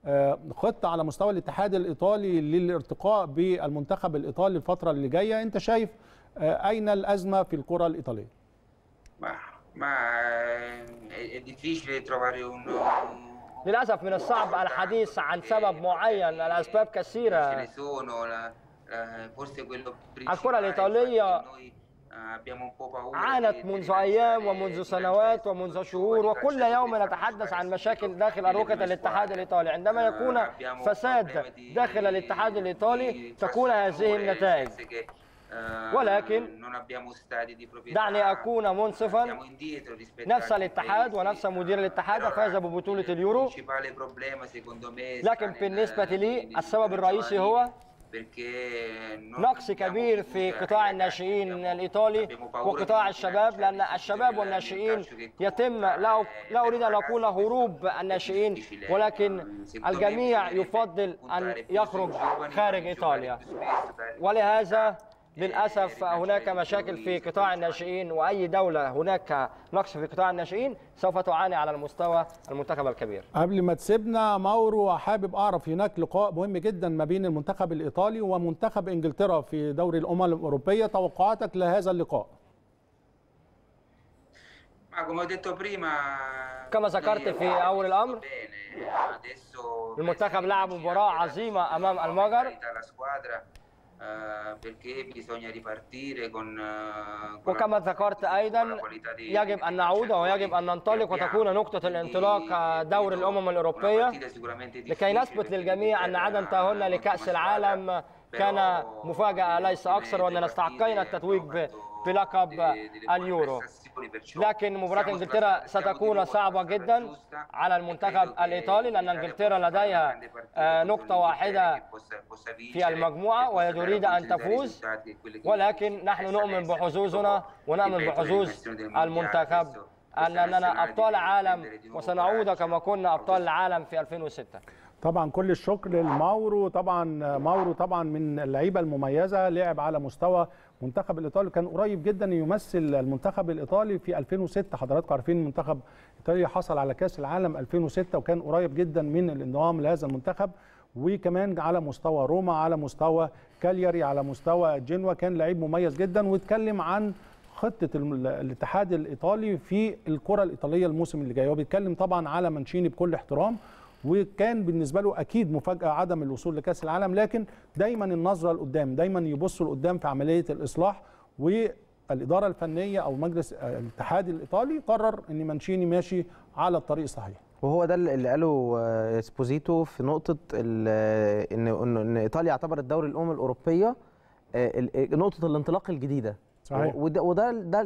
آه، خطه على مستوى الاتحاد الايطالي للارتقاء بالمنتخب الايطالي الفتره اللي جايه انت شايف آه، اين الازمه في الكره الايطاليه ما للاسف من الصعب الحديث عن سبب معين الاسباب كثيره آه، الكره الايطاليه عانت منذ أيام ومنذ سنوات ومنذ شهور وكل يوم نتحدث عن مشاكل داخل أروقة الاتحاد الإيطالي عندما يكون فساد داخل الاتحاد الإيطالي تكون هذه النتائج ولكن دعني أكون منصفا نفس الاتحاد ونفس مدير الاتحاد فاز ببطولة اليورو لكن بالنسبة لي السبب الرئيسي هو نقص كبير في قطاع الناشئين الإيطالي وقطاع الشباب لأن الشباب والناشئين يتم لا أريد أن أقول هروب الناشئين ولكن الجميع يفضل أن يخرج خارج إيطاليا ولهذا للاسف هناك مشاكل في قطاع الناشئين واي دوله هناك نقص في قطاع الناشئين سوف تعاني على المستوى المنتخب الكبير. قبل ما تسيبنا مورو حابب اعرف هناك لقاء مهم جدا ما بين المنتخب الايطالي ومنتخب انجلترا في دوري الامم الاوروبيه، توقعاتك لهذا اللقاء؟ كما ذكرت في اول الامر eh. المنتخب لعب مباراه عظيمه امام المجر Eh, perché bisogna ripartire con, وكما ذكرت ايضا يجب ان نعود ويجب ان ننطلق وتكون نقطه الانطلاق دور الامم الاوروبيه لكي نثبت للجميع ان عدم تاهلنا لكاس العالم كان مفاجاه ليس اكثر واننا استحقينا التتويج بلقب اليورو لكن مباراة انجلترا ستكون صعبة جدا على e المنتخب الايطالي لان انجلترا لديها آه، نقطة واحدة في المجموعة e وهي تريد ان تفوز ولكن نحن نؤمن بحظوظنا ونؤمن بحظوظ المنتخب اننا ابطال عالم وسنعود كما كنا ابطال العالم في 2006 طبعا كل الشكر لماورو طبعا ماورو طبعا من اللعيبه المميزه لعب على مستوى منتخب الايطالي كان قريب جدا يمثل المنتخب الايطالي في 2006 حضراتكم عارفين منتخب ايطاليا حصل على كاس العالم 2006 وكان قريب جدا من الانضمام لهذا المنتخب وكمان على مستوى روما على مستوى كالياري على مستوى جنوا كان لعيب مميز جدا واتكلم عن خطه الاتحاد الايطالي في الكره الايطاليه الموسم اللي جاي هو بيتكلم طبعا على مانشيني بكل احترام وكان بالنسبه له اكيد مفاجاه عدم الوصول لكاس العالم لكن دايما النظره لقدام دايما يبصوا لقدام في عمليه الاصلاح والاداره الفنيه او مجلس آه، الاتحاد الايطالي قرر ان مانشيني ماشي على الطريق الصحيح وهو ده اللي قاله آه، سبوزيتو في نقطه آه، ان ان ايطاليا اعتبرت دوري الامم الاوروبيه نقطه الانطلاق الجديده صحيح وده ده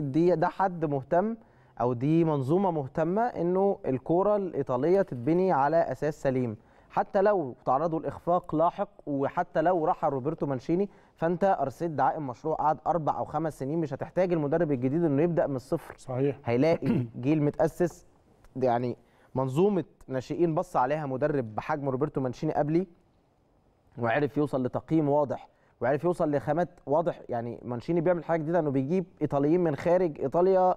دي ده حد مهتم او دي منظومه مهتمه انه الكوره الايطاليه تتبني على اساس سليم حتى لو تعرضوا لاخفاق لاحق وحتى لو راح روبرتو مانشيني فانت ارسيت دعائم مشروع قعد اربع او خمس سنين مش هتحتاج المدرب الجديد انه يبدا من الصفر صحيح هيلاقي جيل متاسس يعني منظومه ناشئين بص عليها مدرب بحجم روبرتو مانشيني قبلي وعرف يوصل لتقييم واضح وعرف يوصل لخامات واضح يعني مانشيني بيعمل حاجه جديده انه بيجيب ايطاليين من خارج ايطاليا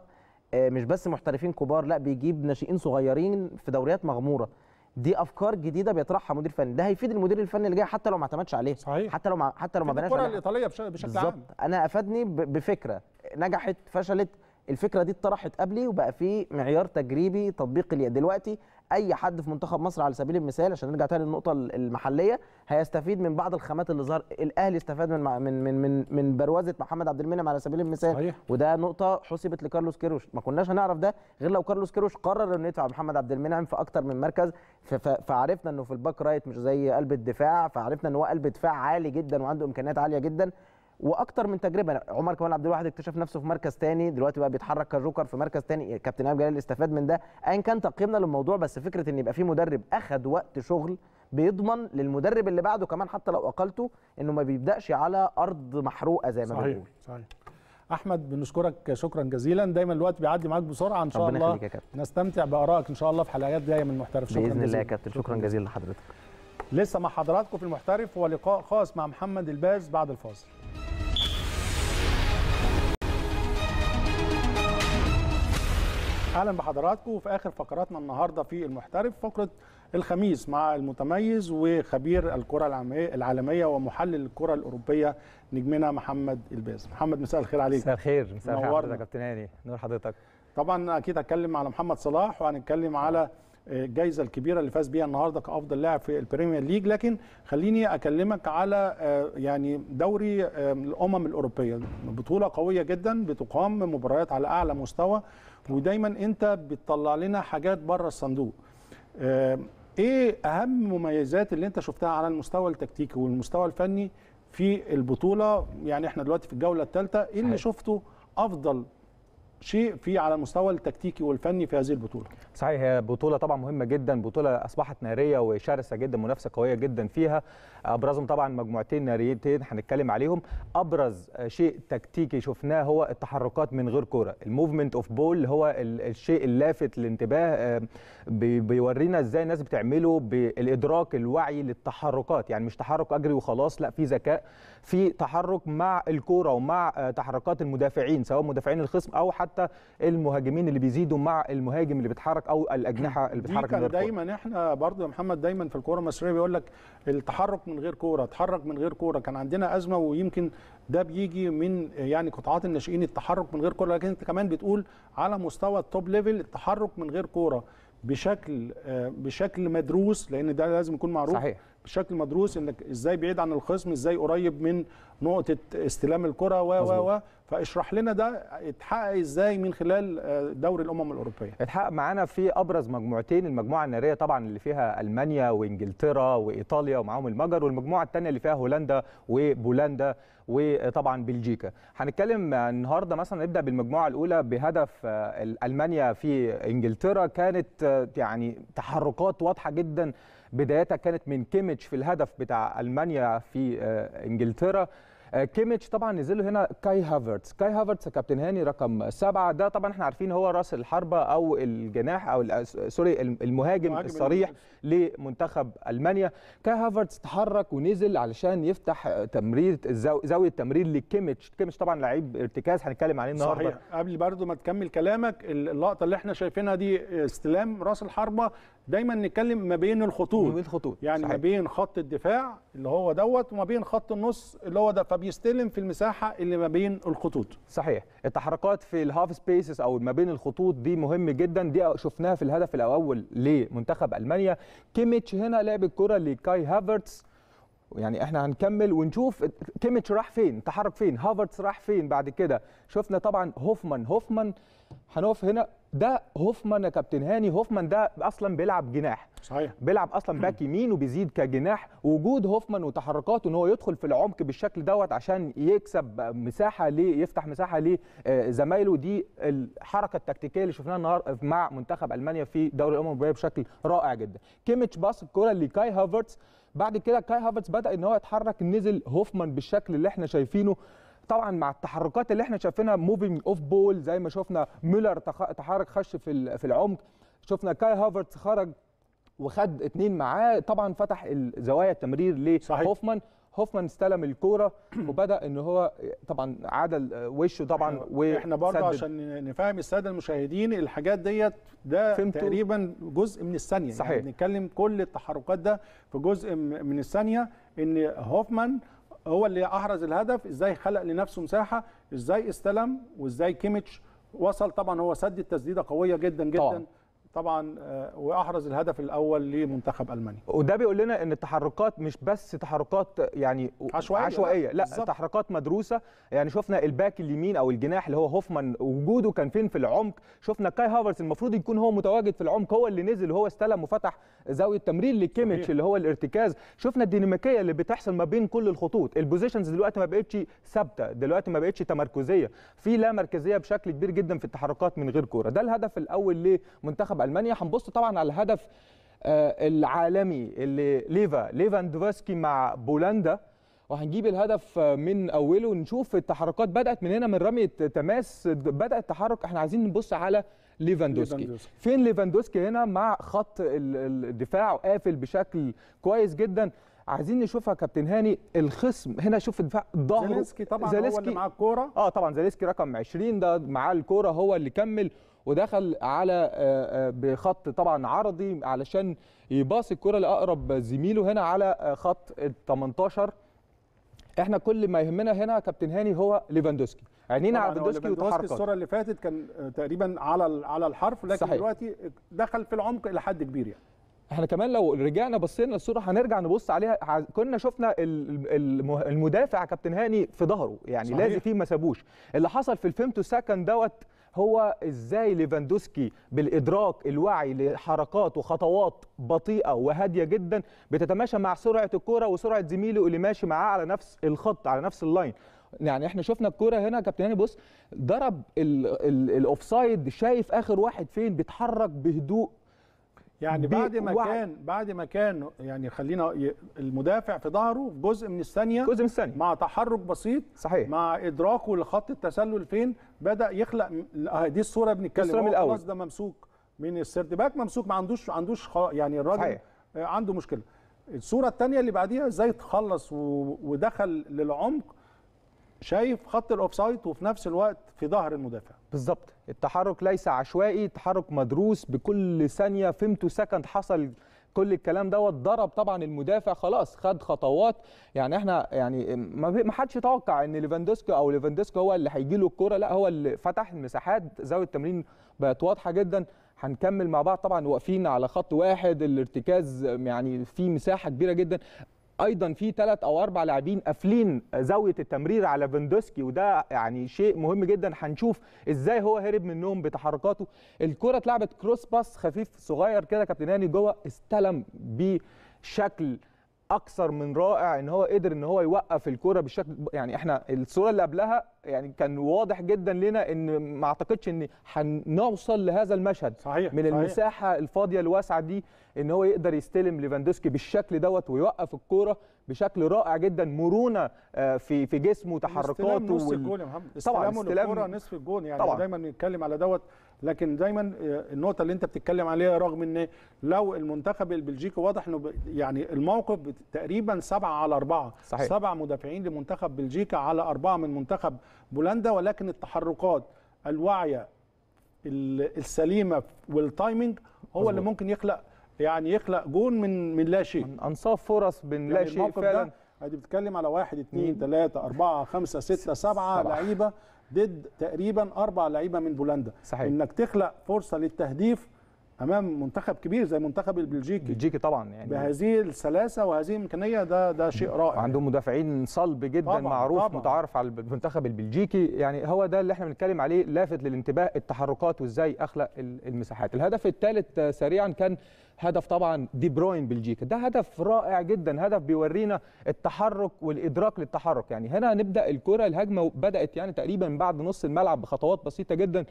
آه، مش بس محترفين كبار لا بيجيب ناشئين صغيرين في دوريات مغموره دي افكار جديده بيطرحها مدير فني ده هيفيد المدير الفني اللي جاي حتى لو ما اعتمدش عليه صحيح. حتى لو ما حتى لو ما بناش الكره الايطاليه بشكل عام انا افادني بفكره نجحت فشلت الفكره دي اتطرحت قبلي وبقى في معيار تجريبي تطبيقي ليها دلوقتي اي حد في منتخب مصر على سبيل المثال عشان نرجع تاني للنقطه المحليه هيستفيد من بعض الخامات اللي ظهر الاهلي استفاد من من من من, من بروازه محمد عبد المنعم على سبيل المثال صحيح. وده نقطه حسبت لكارلوس كيروش ما كناش هنعرف ده غير لو كارلوس كيروش قرر انه يدفع محمد عبد المنعم في اكتر من مركز فعرفنا انه في الباك رايت مش زي قلب الدفاع فعرفنا ان هو قلب دفاع عالي جدا وعنده امكانيات عاليه جدا واكتر من تجربه يعني عمر كمال عبد الواحد اكتشف نفسه في مركز تاني دلوقتي بقى بيتحرك كجوكر في مركز تاني كابتن امام جلال استفاد من ده ايا كان تقييمنا للموضوع بس فكره ان يبقى في مدرب اخذ وقت شغل بيضمن للمدرب اللي بعده كمان حتى لو اقلته انه ما بيبداش على ارض محروقه زي ما صحيح. بيقول صحيح احمد بنشكرك شكرا جزيلا دايما الوقت بيعدي معاك بسرعه ان شاء الله نستمتع بارائك ان شاء الله في حلقات جايه من المحترف شكرا باذن الله يا كابتن شكرا جزيلا لحضرتك لسه مع حضراتكم في المحترف هو لقاء خاص مع محمد الباز بعد الفاصل اهلا بحضراتكم في اخر فقراتنا النهارده في المحترف فقره الخميس مع المتميز وخبير الكره العالميه ومحلل الكره الاوروبيه نجمنا محمد الباز محمد مساء الخير عليك مساء الخير مساء الخير يا كابتن هاني نور حضرتك طبعا اكيد هتكلم على محمد صلاح وهنتكلم على آه، الجائزه الكبيره اللي فاز بيها النهارده كافضل لاعب في البريمير ليج لكن خليني اكلمك على آه، يعني دوري آه، الامم الاوروبيه بطوله قويه جدا بتقام مباريات على اعلى مستوى ودايما انت بتطلع لنا حاجات بره الصندوق آه، ايه اهم مميزات اللي انت شفتها على المستوى التكتيكي والمستوى الفني في البطوله يعني احنا دلوقتي في الجوله الثالثه ايه اللي شفته افضل شيء في على المستوى التكتيكي والفني في هذه البطوله. صحيح هي بطوله طبعا مهمه جدا، بطوله اصبحت ناريه وشرسه جدا، منافسه قويه جدا فيها، ابرزهم طبعا مجموعتين ناريتين هنتكلم عليهم، ابرز شيء تكتيكي شفناه هو التحركات من غير كوره، الموفمنت اوف بول هو الشيء اللافت للانتباه آه، بيورينا ازاي الناس بتعمله بالادراك الوعي للتحركات، يعني مش تحرك اجري وخلاص، لا في ذكاء في تحرك مع الكوره ومع آه، تحركات المدافعين سواء مدافعين الخصم او حتى المهاجمين اللي بيزيدوا مع المهاجم اللي بيتحرك او الاجنحه اللي بتتحرك كان دايما احنا برضه يا محمد دايما في الكوره المصريه بيقول لك التحرك من غير كوره تحرك من غير كوره كان عندنا ازمه ويمكن ده بيجي من يعني قطاعات الناشئين التحرك من غير كوره لكن انت كمان بتقول على مستوى التوب ليفل التحرك من غير كوره بشكل آه، بشكل مدروس لان ده لازم يكون معروف صحيح. بشكل مدروس انك ازاي بعيد عن الخصم ازاي قريب من نقطه استلام الكره و و و فاشرح لنا ده اتحقق ازاي من خلال آه، دوري الامم الاوروبيه اتحقق معانا في ابرز مجموعتين المجموعه الناريه طبعا اللي فيها المانيا وانجلترا وايطاليا ومعاهم المجر والمجموعه الثانيه اللي فيها هولندا وبولندا وطبعا بلجيكا هنتكلم النهارده مثلا نبدا بالمجموعه الاولى بهدف آه، المانيا في انجلترا كانت آه، يعني تحركات واضحه جدا بدايتها كانت من كيميتش في الهدف بتاع المانيا في آه، انجلترا آه، كيميتش طبعا نزل له هنا كاي هافرتس كاي هافرتس كابتن هاني رقم سبعة ده طبعا احنا عارفين هو راس الحربة او الجناح او آه، سوري المهاجم الصريح لمنتخب المانيا كاي هافرتس تحرك ونزل علشان يفتح تمرير زاوية تمرير لكيميتش كيميتش طبعا لعيب ارتكاز هنتكلم عليه النهارده صحيح قبل برضه ما تكمل كلامك اللقطة اللي احنا شايفينها دي استلام راس الحربة دايما نتكلم ما بين الخطوط ما بين الخطوط يعني صحيح. ما بين خط الدفاع اللي هو دوت وما بين خط النص اللي هو ده فبيستلم في المساحه اللي ما بين الخطوط صحيح التحركات في الهاف سبيسز او ما بين الخطوط دي مهم جدا دي شفناها في الهدف الاول لمنتخب المانيا كيميتش هنا لعب الكره لكاي هافرتس يعني احنا هنكمل ونشوف كيميتش راح فين تحرك فين هافرتس راح فين بعد كده شفنا طبعا هوفمان هوفمان هنقف هنا ده هوفمان يا كابتن هاني هوفمان ده اصلا بيلعب جناح صحيح بيلعب اصلا باك يمين وبيزيد كجناح وجود هوفمان وتحركاته ان هو يدخل في العمق بالشكل دوت عشان يكسب مساحه ليه يفتح مساحه لزمايله آه، دي الحركه التكتيكيه اللي شفناها النهارده مع منتخب المانيا في دوري الامم الاوروبيه بشكل رائع جدا كيميتش باص الكره لكاي هافرتس بعد كده كاي هافرتس بدا ان هو يتحرك نزل هوفمان بالشكل اللي احنا شايفينه طبعا مع التحركات اللي احنا شايفينها موفينج اوف بول زي ما شفنا ميلر تحرك خش في في العمق شفنا كاي هافرتس خرج وخد اتنين معاه طبعا فتح زوايا التمرير لهوفمان هوفمان استلم الكوره وبدا ان هو طبعا عدل وشه طبعا احنا برضه عشان نفهم الساده المشاهدين الحاجات ديت ده فهمتو. تقريبا جزء من الثانيه يعني صحيح. يعني بنتكلم كل التحركات ده في جزء من الثانيه ان هوفمان هو اللي احرز الهدف ازاي خلق لنفسه مساحه ازاي استلم وازاي كيميتش وصل طبعا هو سدد تسديده قويه جدا جدا طبعا. طبعا آه، واحرز الهدف الاول لمنتخب المانيا وده بيقول لنا ان التحركات مش بس تحركات يعني عشوائيه, عشوائية. لا بالزبط. تحركات مدروسه يعني شفنا الباك اليمين او الجناح اللي هو هوفمان وجوده كان فين في العمق شفنا كاي هافرز المفروض يكون هو متواجد في العمق هو اللي نزل هو استلم وفتح زاويه التمرير لكيميتش اللي هو الارتكاز شفنا الديناميكيه اللي بتحصل ما بين كل الخطوط البوزيشنز دلوقتي ما بقتش ثابته دلوقتي ما بقتش تمركزيه في لا مركزيه بشكل كبير جدا في التحركات من غير كوره ده الهدف الاول لمنتخب المانيا هنبص طبعا على الهدف آه، العالمي اللي ليفا ليفاندوفسكي مع بولندا وهنجيب الهدف آه، من اوله ونشوف التحركات بدات من هنا من رميه تماس بدا التحرك احنا عايزين نبص على ليفاندوسكي فين ليفاندوسكي هنا مع خط الدفاع قافل بشكل كويس جدا عايزين نشوفها كابتن هاني الخصم هنا شوف الدفاع ظهره زاليسكي طبعا زيليسكي هو اللي معاه الكوره اه طبعا زاليسكي رقم 20 ده معاه الكوره هو اللي كمل ودخل على آه، آه، بخط طبعا عرضي علشان يباص الكره لاقرب زميله هنا على آه، خط ال 18 احنا كل ما يهمنا هنا كابتن هاني هو ليفاندوسكي عينينا على ليفاندوسكي وتحركات الصوره اللي فاتت كان تقريبا على على الحرف لكن صحيح. دلوقتي دخل في العمق الى حد كبير يعني احنا كمان لو رجعنا بصينا للصوره هنرجع نبص عليها كنا شفنا المدافع كابتن هاني في ظهره يعني لازم لازق فيه ما سابوش اللي حصل في الفيمتو سكند دوت هو ازاي ليفاندوسكي بالادراك الوعي لحركات وخطوات بطيئه وهاديه جدا بتتماشى مع سرعه الكوره وسرعه زميله اللي ماشي معاه على نفس الخط على نفس اللاين يعني احنا شفنا الكوره هنا كابتن هاني بص ضرب الاوفسايد شايف اخر واحد فين بيتحرك بهدوء يعني بعد ما واحد. كان بعد ما كان يعني خلينا المدافع في ظهره في جزء من الثانيه جزء من الثانيه مع تحرك بسيط صحيح مع ادراكه لخط التسلل فين بدا يخلق دي الصوره بنتكلم من الاول خلاص ده ممسوك من السيرد باك ممسوك ما عندوش عندوش يعني الراجل صحيح. آه، عنده مشكله الصوره الثانيه اللي بعديها ازاي تخلص ودخل للعمق شايف خط الاوفسايد وفي نفس الوقت في ظهر المدافع بالظبط التحرك ليس عشوائي تحرك مدروس بكل ثانيه فيمتو سكند حصل كل الكلام دوت ضرب طبعا المدافع خلاص خد خطوات يعني احنا يعني ما حدش يتوقع ان ليفاندوسكي او ليفاندوسكي هو اللي هيجي له الكوره لا هو اللي فتح المساحات زاويه التمرين بقت واضحه جدا هنكمل مع بعض طبعا واقفين على خط واحد الارتكاز يعني في مساحه كبيره جدا ايضا في ثلاث او اربع لاعبين قافلين زاويه التمرير على فندوسكي وده يعني شيء مهم جدا هنشوف ازاي هو هرب منهم بتحركاته الكره اتلعبت كروس باس خفيف صغير كده كابتن هاني جوه استلم بشكل اكثر من رائع ان هو قدر ان هو يوقف الكوره بالشكل يعني احنا الصوره اللي قبلها يعني كان واضح جدا لنا ان ما اعتقدش ان هنوصل لهذا المشهد صحيح من صحيح. المساحه الفاضيه الواسعه دي ان هو يقدر يستلم ليفاندوسكي بالشكل دوت ويوقف الكوره بشكل رائع جدا مرونه آه، في في جسمه وتحركاته استلام نص وال... الجون يا محمد طبعا استلام... للكوره نصف الجون يعني طبعا. دايما بنتكلم على دوت لكن دايما آه، النقطه اللي انت بتتكلم عليها رغم ان لو المنتخب البلجيكي واضح انه يعني الموقف تقريبا سبعة على أربعة صحيح. سبع مدافعين لمنتخب بلجيكا على أربعة من منتخب بولندا ولكن التحركات الواعية السليمة والتايمينج هو اللي ممكن يخلق يعني يخلق جون من من لا شيء من انصاف فرص من لا يعني شيء فعلا ادي بتتكلم على واحد اثنين ثلاثة أربعة خمسة ستة سبعة لعيبة ضد تقريبا اربع لعيبه من بولندا صحيح. انك تخلق فرصه للتهديف امام منتخب كبير زي منتخب البلجيكي البلجيكي طبعا يعني بهذه السلاسه وهذه الامكانيه ده ده شيء رائع عندهم مدافعين صلب جدا طبعًا معروف طبعًا متعارف على المنتخب البلجيكي يعني هو ده اللي احنا بنتكلم عليه لافت للانتباه التحركات وازاي اخلق المساحات الهدف الثالث سريعا كان هدف طبعا دي بروين بلجيكا ده هدف رائع جدا هدف بيورينا التحرك والادراك للتحرك يعني هنا هنبدا الكره الهجمه بدات يعني تقريبا بعد نص الملعب بخطوات بسيطه جدا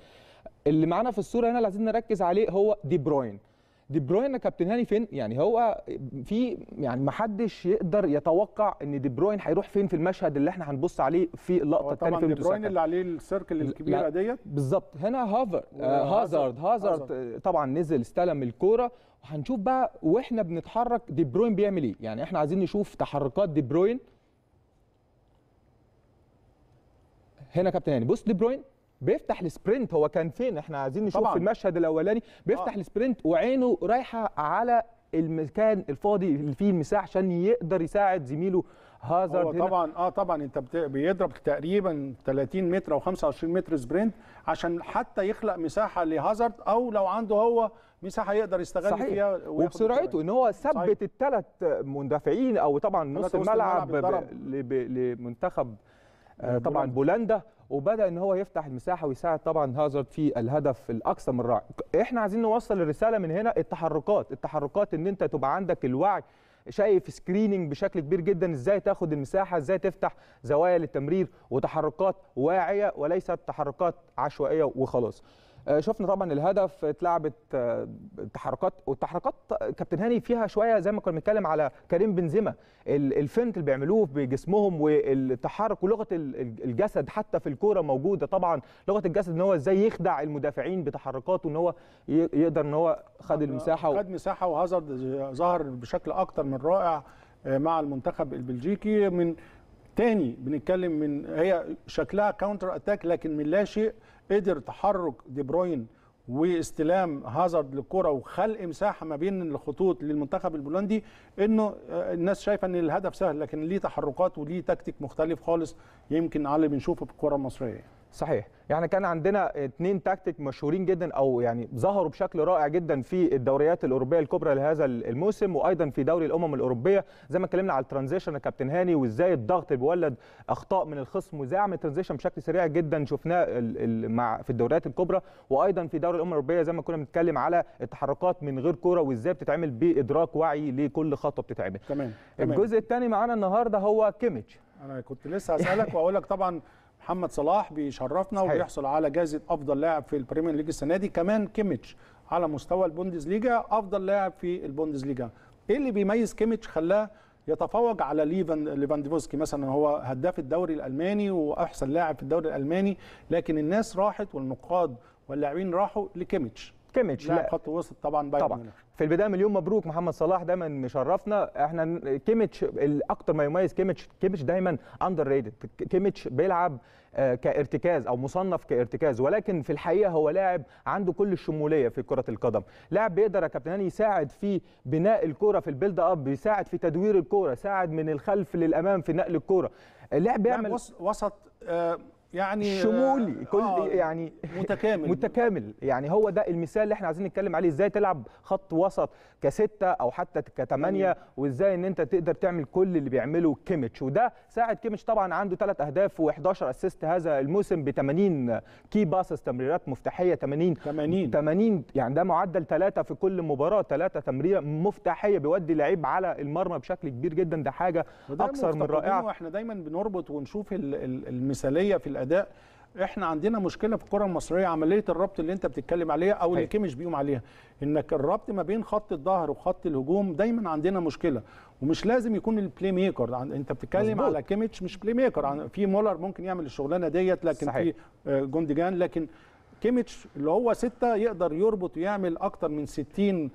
اللي معانا في الصوره هنا اللي عايزين نركز عليه هو دي بروين دي بروين كابتن هاني فين يعني هو في يعني ما حدش يقدر يتوقع ان دي بروين هيروح فين في المشهد اللي احنا هنبص عليه في اللقطه الثانيه في دي بروين اللي عليه السيركل الكبيره ديت بالظبط هنا هافر آه، هازارد هازارد طبعا نزل استلم الكوره وهنشوف بقى واحنا بنتحرك دي بروين بيعمل ايه يعني احنا عايزين نشوف تحركات دي بروين هنا كابتن هاني بص دي بروين بيفتح السبرنت هو كان فين احنا عايزين نشوف طبعًا. في المشهد الاولاني بيفتح آه. السبرنت وعينه رايحه على المكان الفاضي اللي فيه المساحه عشان يقدر يساعد زميله هازارد طبعا اه طبعا انت بيضرب تقريبا 30 متر او 25 متر سبرنت عشان حتى يخلق مساحه لهازارد او لو عنده هو مساحه يقدر يستغل صحيح. فيها وبسرعته ان هو ثبت الثلاث مندافعين او طبعا نص الملعب آه، لمنتخب طبعا بولندا وبدا ان هو يفتح المساحه ويساعد طبعا هازارد في الهدف الاكثر من رائع احنا عايزين نوصل الرساله من هنا التحركات التحركات ان انت تبقى عندك الوعي شايف سكريننج بشكل كبير جدا ازاي تاخد المساحه ازاي تفتح زوايا للتمرير وتحركات واعيه وليست تحركات عشوائيه وخلاص آه، شفنا طبعا الهدف اتلعبت آه، تحركات والتحركات كابتن هاني فيها شويه زي ما كنا بنتكلم على كريم بنزيما الفنت اللي بيعملوه بجسمهم والتحرك ولغه الجسد حتى في الكوره موجوده طبعا لغه الجسد ان هو ازاي يخدع المدافعين بتحركاته ان هو يقدر ان هو خد المساحه خد مساحه وهازارد ظهر بشكل اكتر من رائع آه، مع المنتخب البلجيكي من تاني بنتكلم من هي شكلها كاونتر اتاك لكن من لا شيء قدر تحرك دي بروين واستلام هازارد للكره وخلق مساحه ما بين الخطوط للمنتخب البولندي انه آه، الناس شايفه ان الهدف سهل لكن ليه تحركات وليه تكتيك مختلف خالص يمكن على اللي بنشوفه في الكره المصريه صحيح يعني كان عندنا اثنين تاكتيك مشهورين جدا او يعني ظهروا بشكل رائع جدا في الدوريات الاوروبيه الكبرى لهذا الموسم وايضا في دوري الامم الاوروبيه زي ما اتكلمنا على الترانزيشن يا كابتن هاني وازاي الضغط بيولد اخطاء من الخصم وازاي عمل ترانزيشن بشكل سريع جدا شفناه مع في الدوريات الكبرى وايضا في دوري الامم الاوروبيه زي ما كنا بنتكلم على التحركات من غير كوره وازاي بتتعمل بادراك وعي لكل خطوه بتتعمل تمام الجزء الثاني معانا النهارده هو كيميتش انا كنت لسه اسالك واقول لك طبعا محمد صلاح بيشرفنا وبيحصل على جائزه افضل لاعب في البريمير ليج السنه دي كمان كيميتش على مستوى ليجا افضل لاعب في ليجا ايه اللي بيميز كيميتش خلاه يتفوق على ليفان ليفاندوفسكي مثلا هو هداف الدوري الالماني واحسن لاعب في الدوري الالماني لكن الناس راحت والنقاد واللاعبين راحوا لكيميتش كيميتش لاعب خط وسط طبعا بايرن طبعا في البدايه مليون مبروك محمد صلاح دايما مشرفنا احنا كيميتش اكتر ما يميز كيميتش كيميتش دايما اندر ريتد كيميتش بيلعب آه، كارتكاز او مصنف كارتكاز ولكن في الحقيقه هو لاعب عنده كل الشموليه في كره القدم لاعب بيقدر يا كابتن يساعد في بناء الكره في البيلد اب يساعد في تدوير الكره يساعد من الخلف للامام في نقل الكره اللاعب بيعمل وسط آه، يعني شمولي آه، كل آه يعني متكامل متكامل يعني هو ده المثال اللي احنا عايزين نتكلم عليه ازاي تلعب خط وسط كستة او حتى كثمانية أيوه. وازاي ان انت تقدر تعمل كل اللي بيعمله كيميتش وده ساعد كيميتش طبعا عنده ثلاث اهداف و11 اسيست هذا الموسم ب 80 كي باسس تمريرات مفتاحيه 80 80 80 يعني ده معدل ثلاثه في كل مباراه ثلاثه تمريره مفتاحيه بيودي لعيب على المرمى بشكل كبير جدا ده حاجه اكثر من رائعه احنا دايما بنربط ونشوف المثاليه في الاداء احنا عندنا مشكله في الكره المصريه عمليه الربط اللي انت بتتكلم عليها او اللي أيوة. كيمش بيقوم عليها انك الربط ما بين خط الظهر وخط الهجوم دايما عندنا مشكله ومش لازم يكون البلاي ميكر انت بتتكلم على كيميتش مش بلاي ميكر في مولر ممكن يعمل الشغلانه ديت لكن صحيح. في آه، جونديجان لكن كيميتش اللي هو ستة يقدر يربط ويعمل اكتر من 60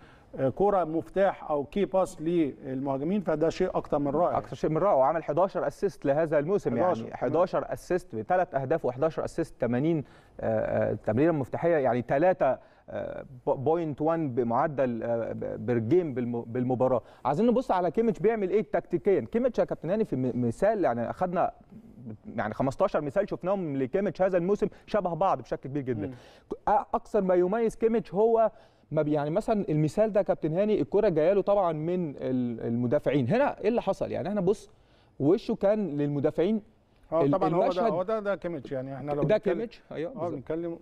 كره مفتاح او كي باس للمهاجمين فده شيء اكتر من رائع اكتر شيء من رائع وعمل 11 اسيست لهذا الموسم 11. يعني 11 اسيست بثلاث اهداف و11 اسيست 80 آه، آه، تمريره مفتاحيه يعني 3.1 بوينت 1 بمعدل آه، برجيم بالمباراه عايزين نبص على كيميتش بيعمل ايه تكتيكيا كيميتش يا كابتن هاني في مثال يعني اخذنا يعني 15 مثال شفناهم لكيميتش هذا الموسم شبه بعض بشكل كبير جدا م. اكثر ما يميز كيميتش هو ما يعني مثلا المثال ده كابتن هاني الكره جايه له طبعا من المدافعين هنا ايه اللي حصل يعني احنا بص وشه كان للمدافعين اه طبعا هو ده هو ده ده كيميتش يعني احنا لو ده كيميتش ايوه اه بنتكلم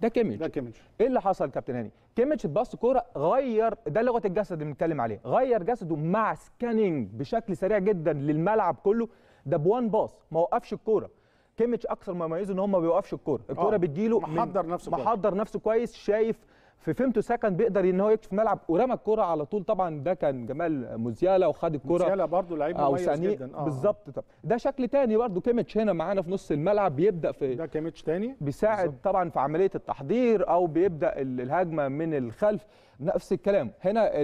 ده كيميتش ده كيميتش ايه اللي حصل كابتن هاني كيميتش اتبص كوره غير ده لغه الجسد اللي بنتكلم عليه غير جسده مع سكاننج بشكل سريع جدا للملعب كله ده بوان باص ما وقفش الكوره كيميتش اكثر ما يميزه ان هو ما بيوقفش الكوره الكوره آه. بتجيله محضر نفسه محضر نفسه كويس شايف في فيمتو سكند بيقدر ان هو يكشف ملعب ورمى الكوره على طول طبعا ده كان جمال موزيالا وخد الكوره موزيالا برضه لعيب آه، مميز جدا اه بالظبط طب ده شكل تاني برضه كيميتش هنا معانا في نص الملعب بيبدا في ده كيميتش تاني بيساعد بالزبط. طبعا في عمليه التحضير او بيبدا الهجمه من الخلف نفس الكلام هنا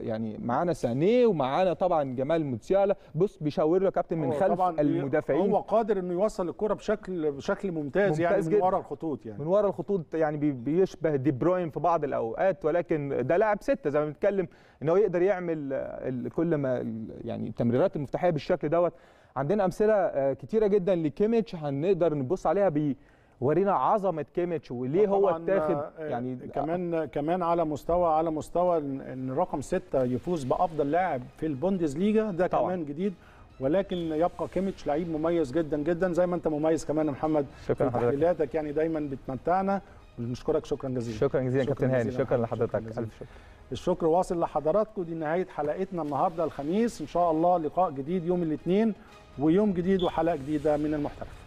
يعني معانا سانيه ومعانا طبعا جمال موتسيالا بص بيشاور له كابتن من خلف المدافعين هو قادر انه يوصل الكره بشكل بشكل ممتاز, ممتاز يعني من ورا الخطوط يعني من ورا الخطوط يعني بيشبه دي بروين في بعض الاوقات ولكن ده لاعب سته زي ما بنتكلم ان هو يقدر يعمل كل ما يعني التمريرات المفتاحيه بالشكل دوت عندنا امثله آه، كتيره جدا لكيميتش هنقدر نبص عليها بي ورينا عظمه كيميتش وليه آه، هو اتاخد آه، آه، يعني كمان كمان على مستوى على مستوى ان رقم ستة يفوز بافضل لاعب في ليجا ده طبعا. كمان جديد ولكن يبقى كيميتش لعيب مميز جدا جدا زي ما انت مميز كمان يا محمد شكرا تحليلاتك يعني دايما بتمتعنا ونشكرك شكرا جزيلا شكرا جزيلا كابتن هاني شكرا لحضرتك الف شكر الشكر واصل لحضراتكم دي نهايه حلقتنا النهارده الخميس ان شاء الله لقاء جديد يوم الاثنين ويوم جديد وحلقه جديده من المحترف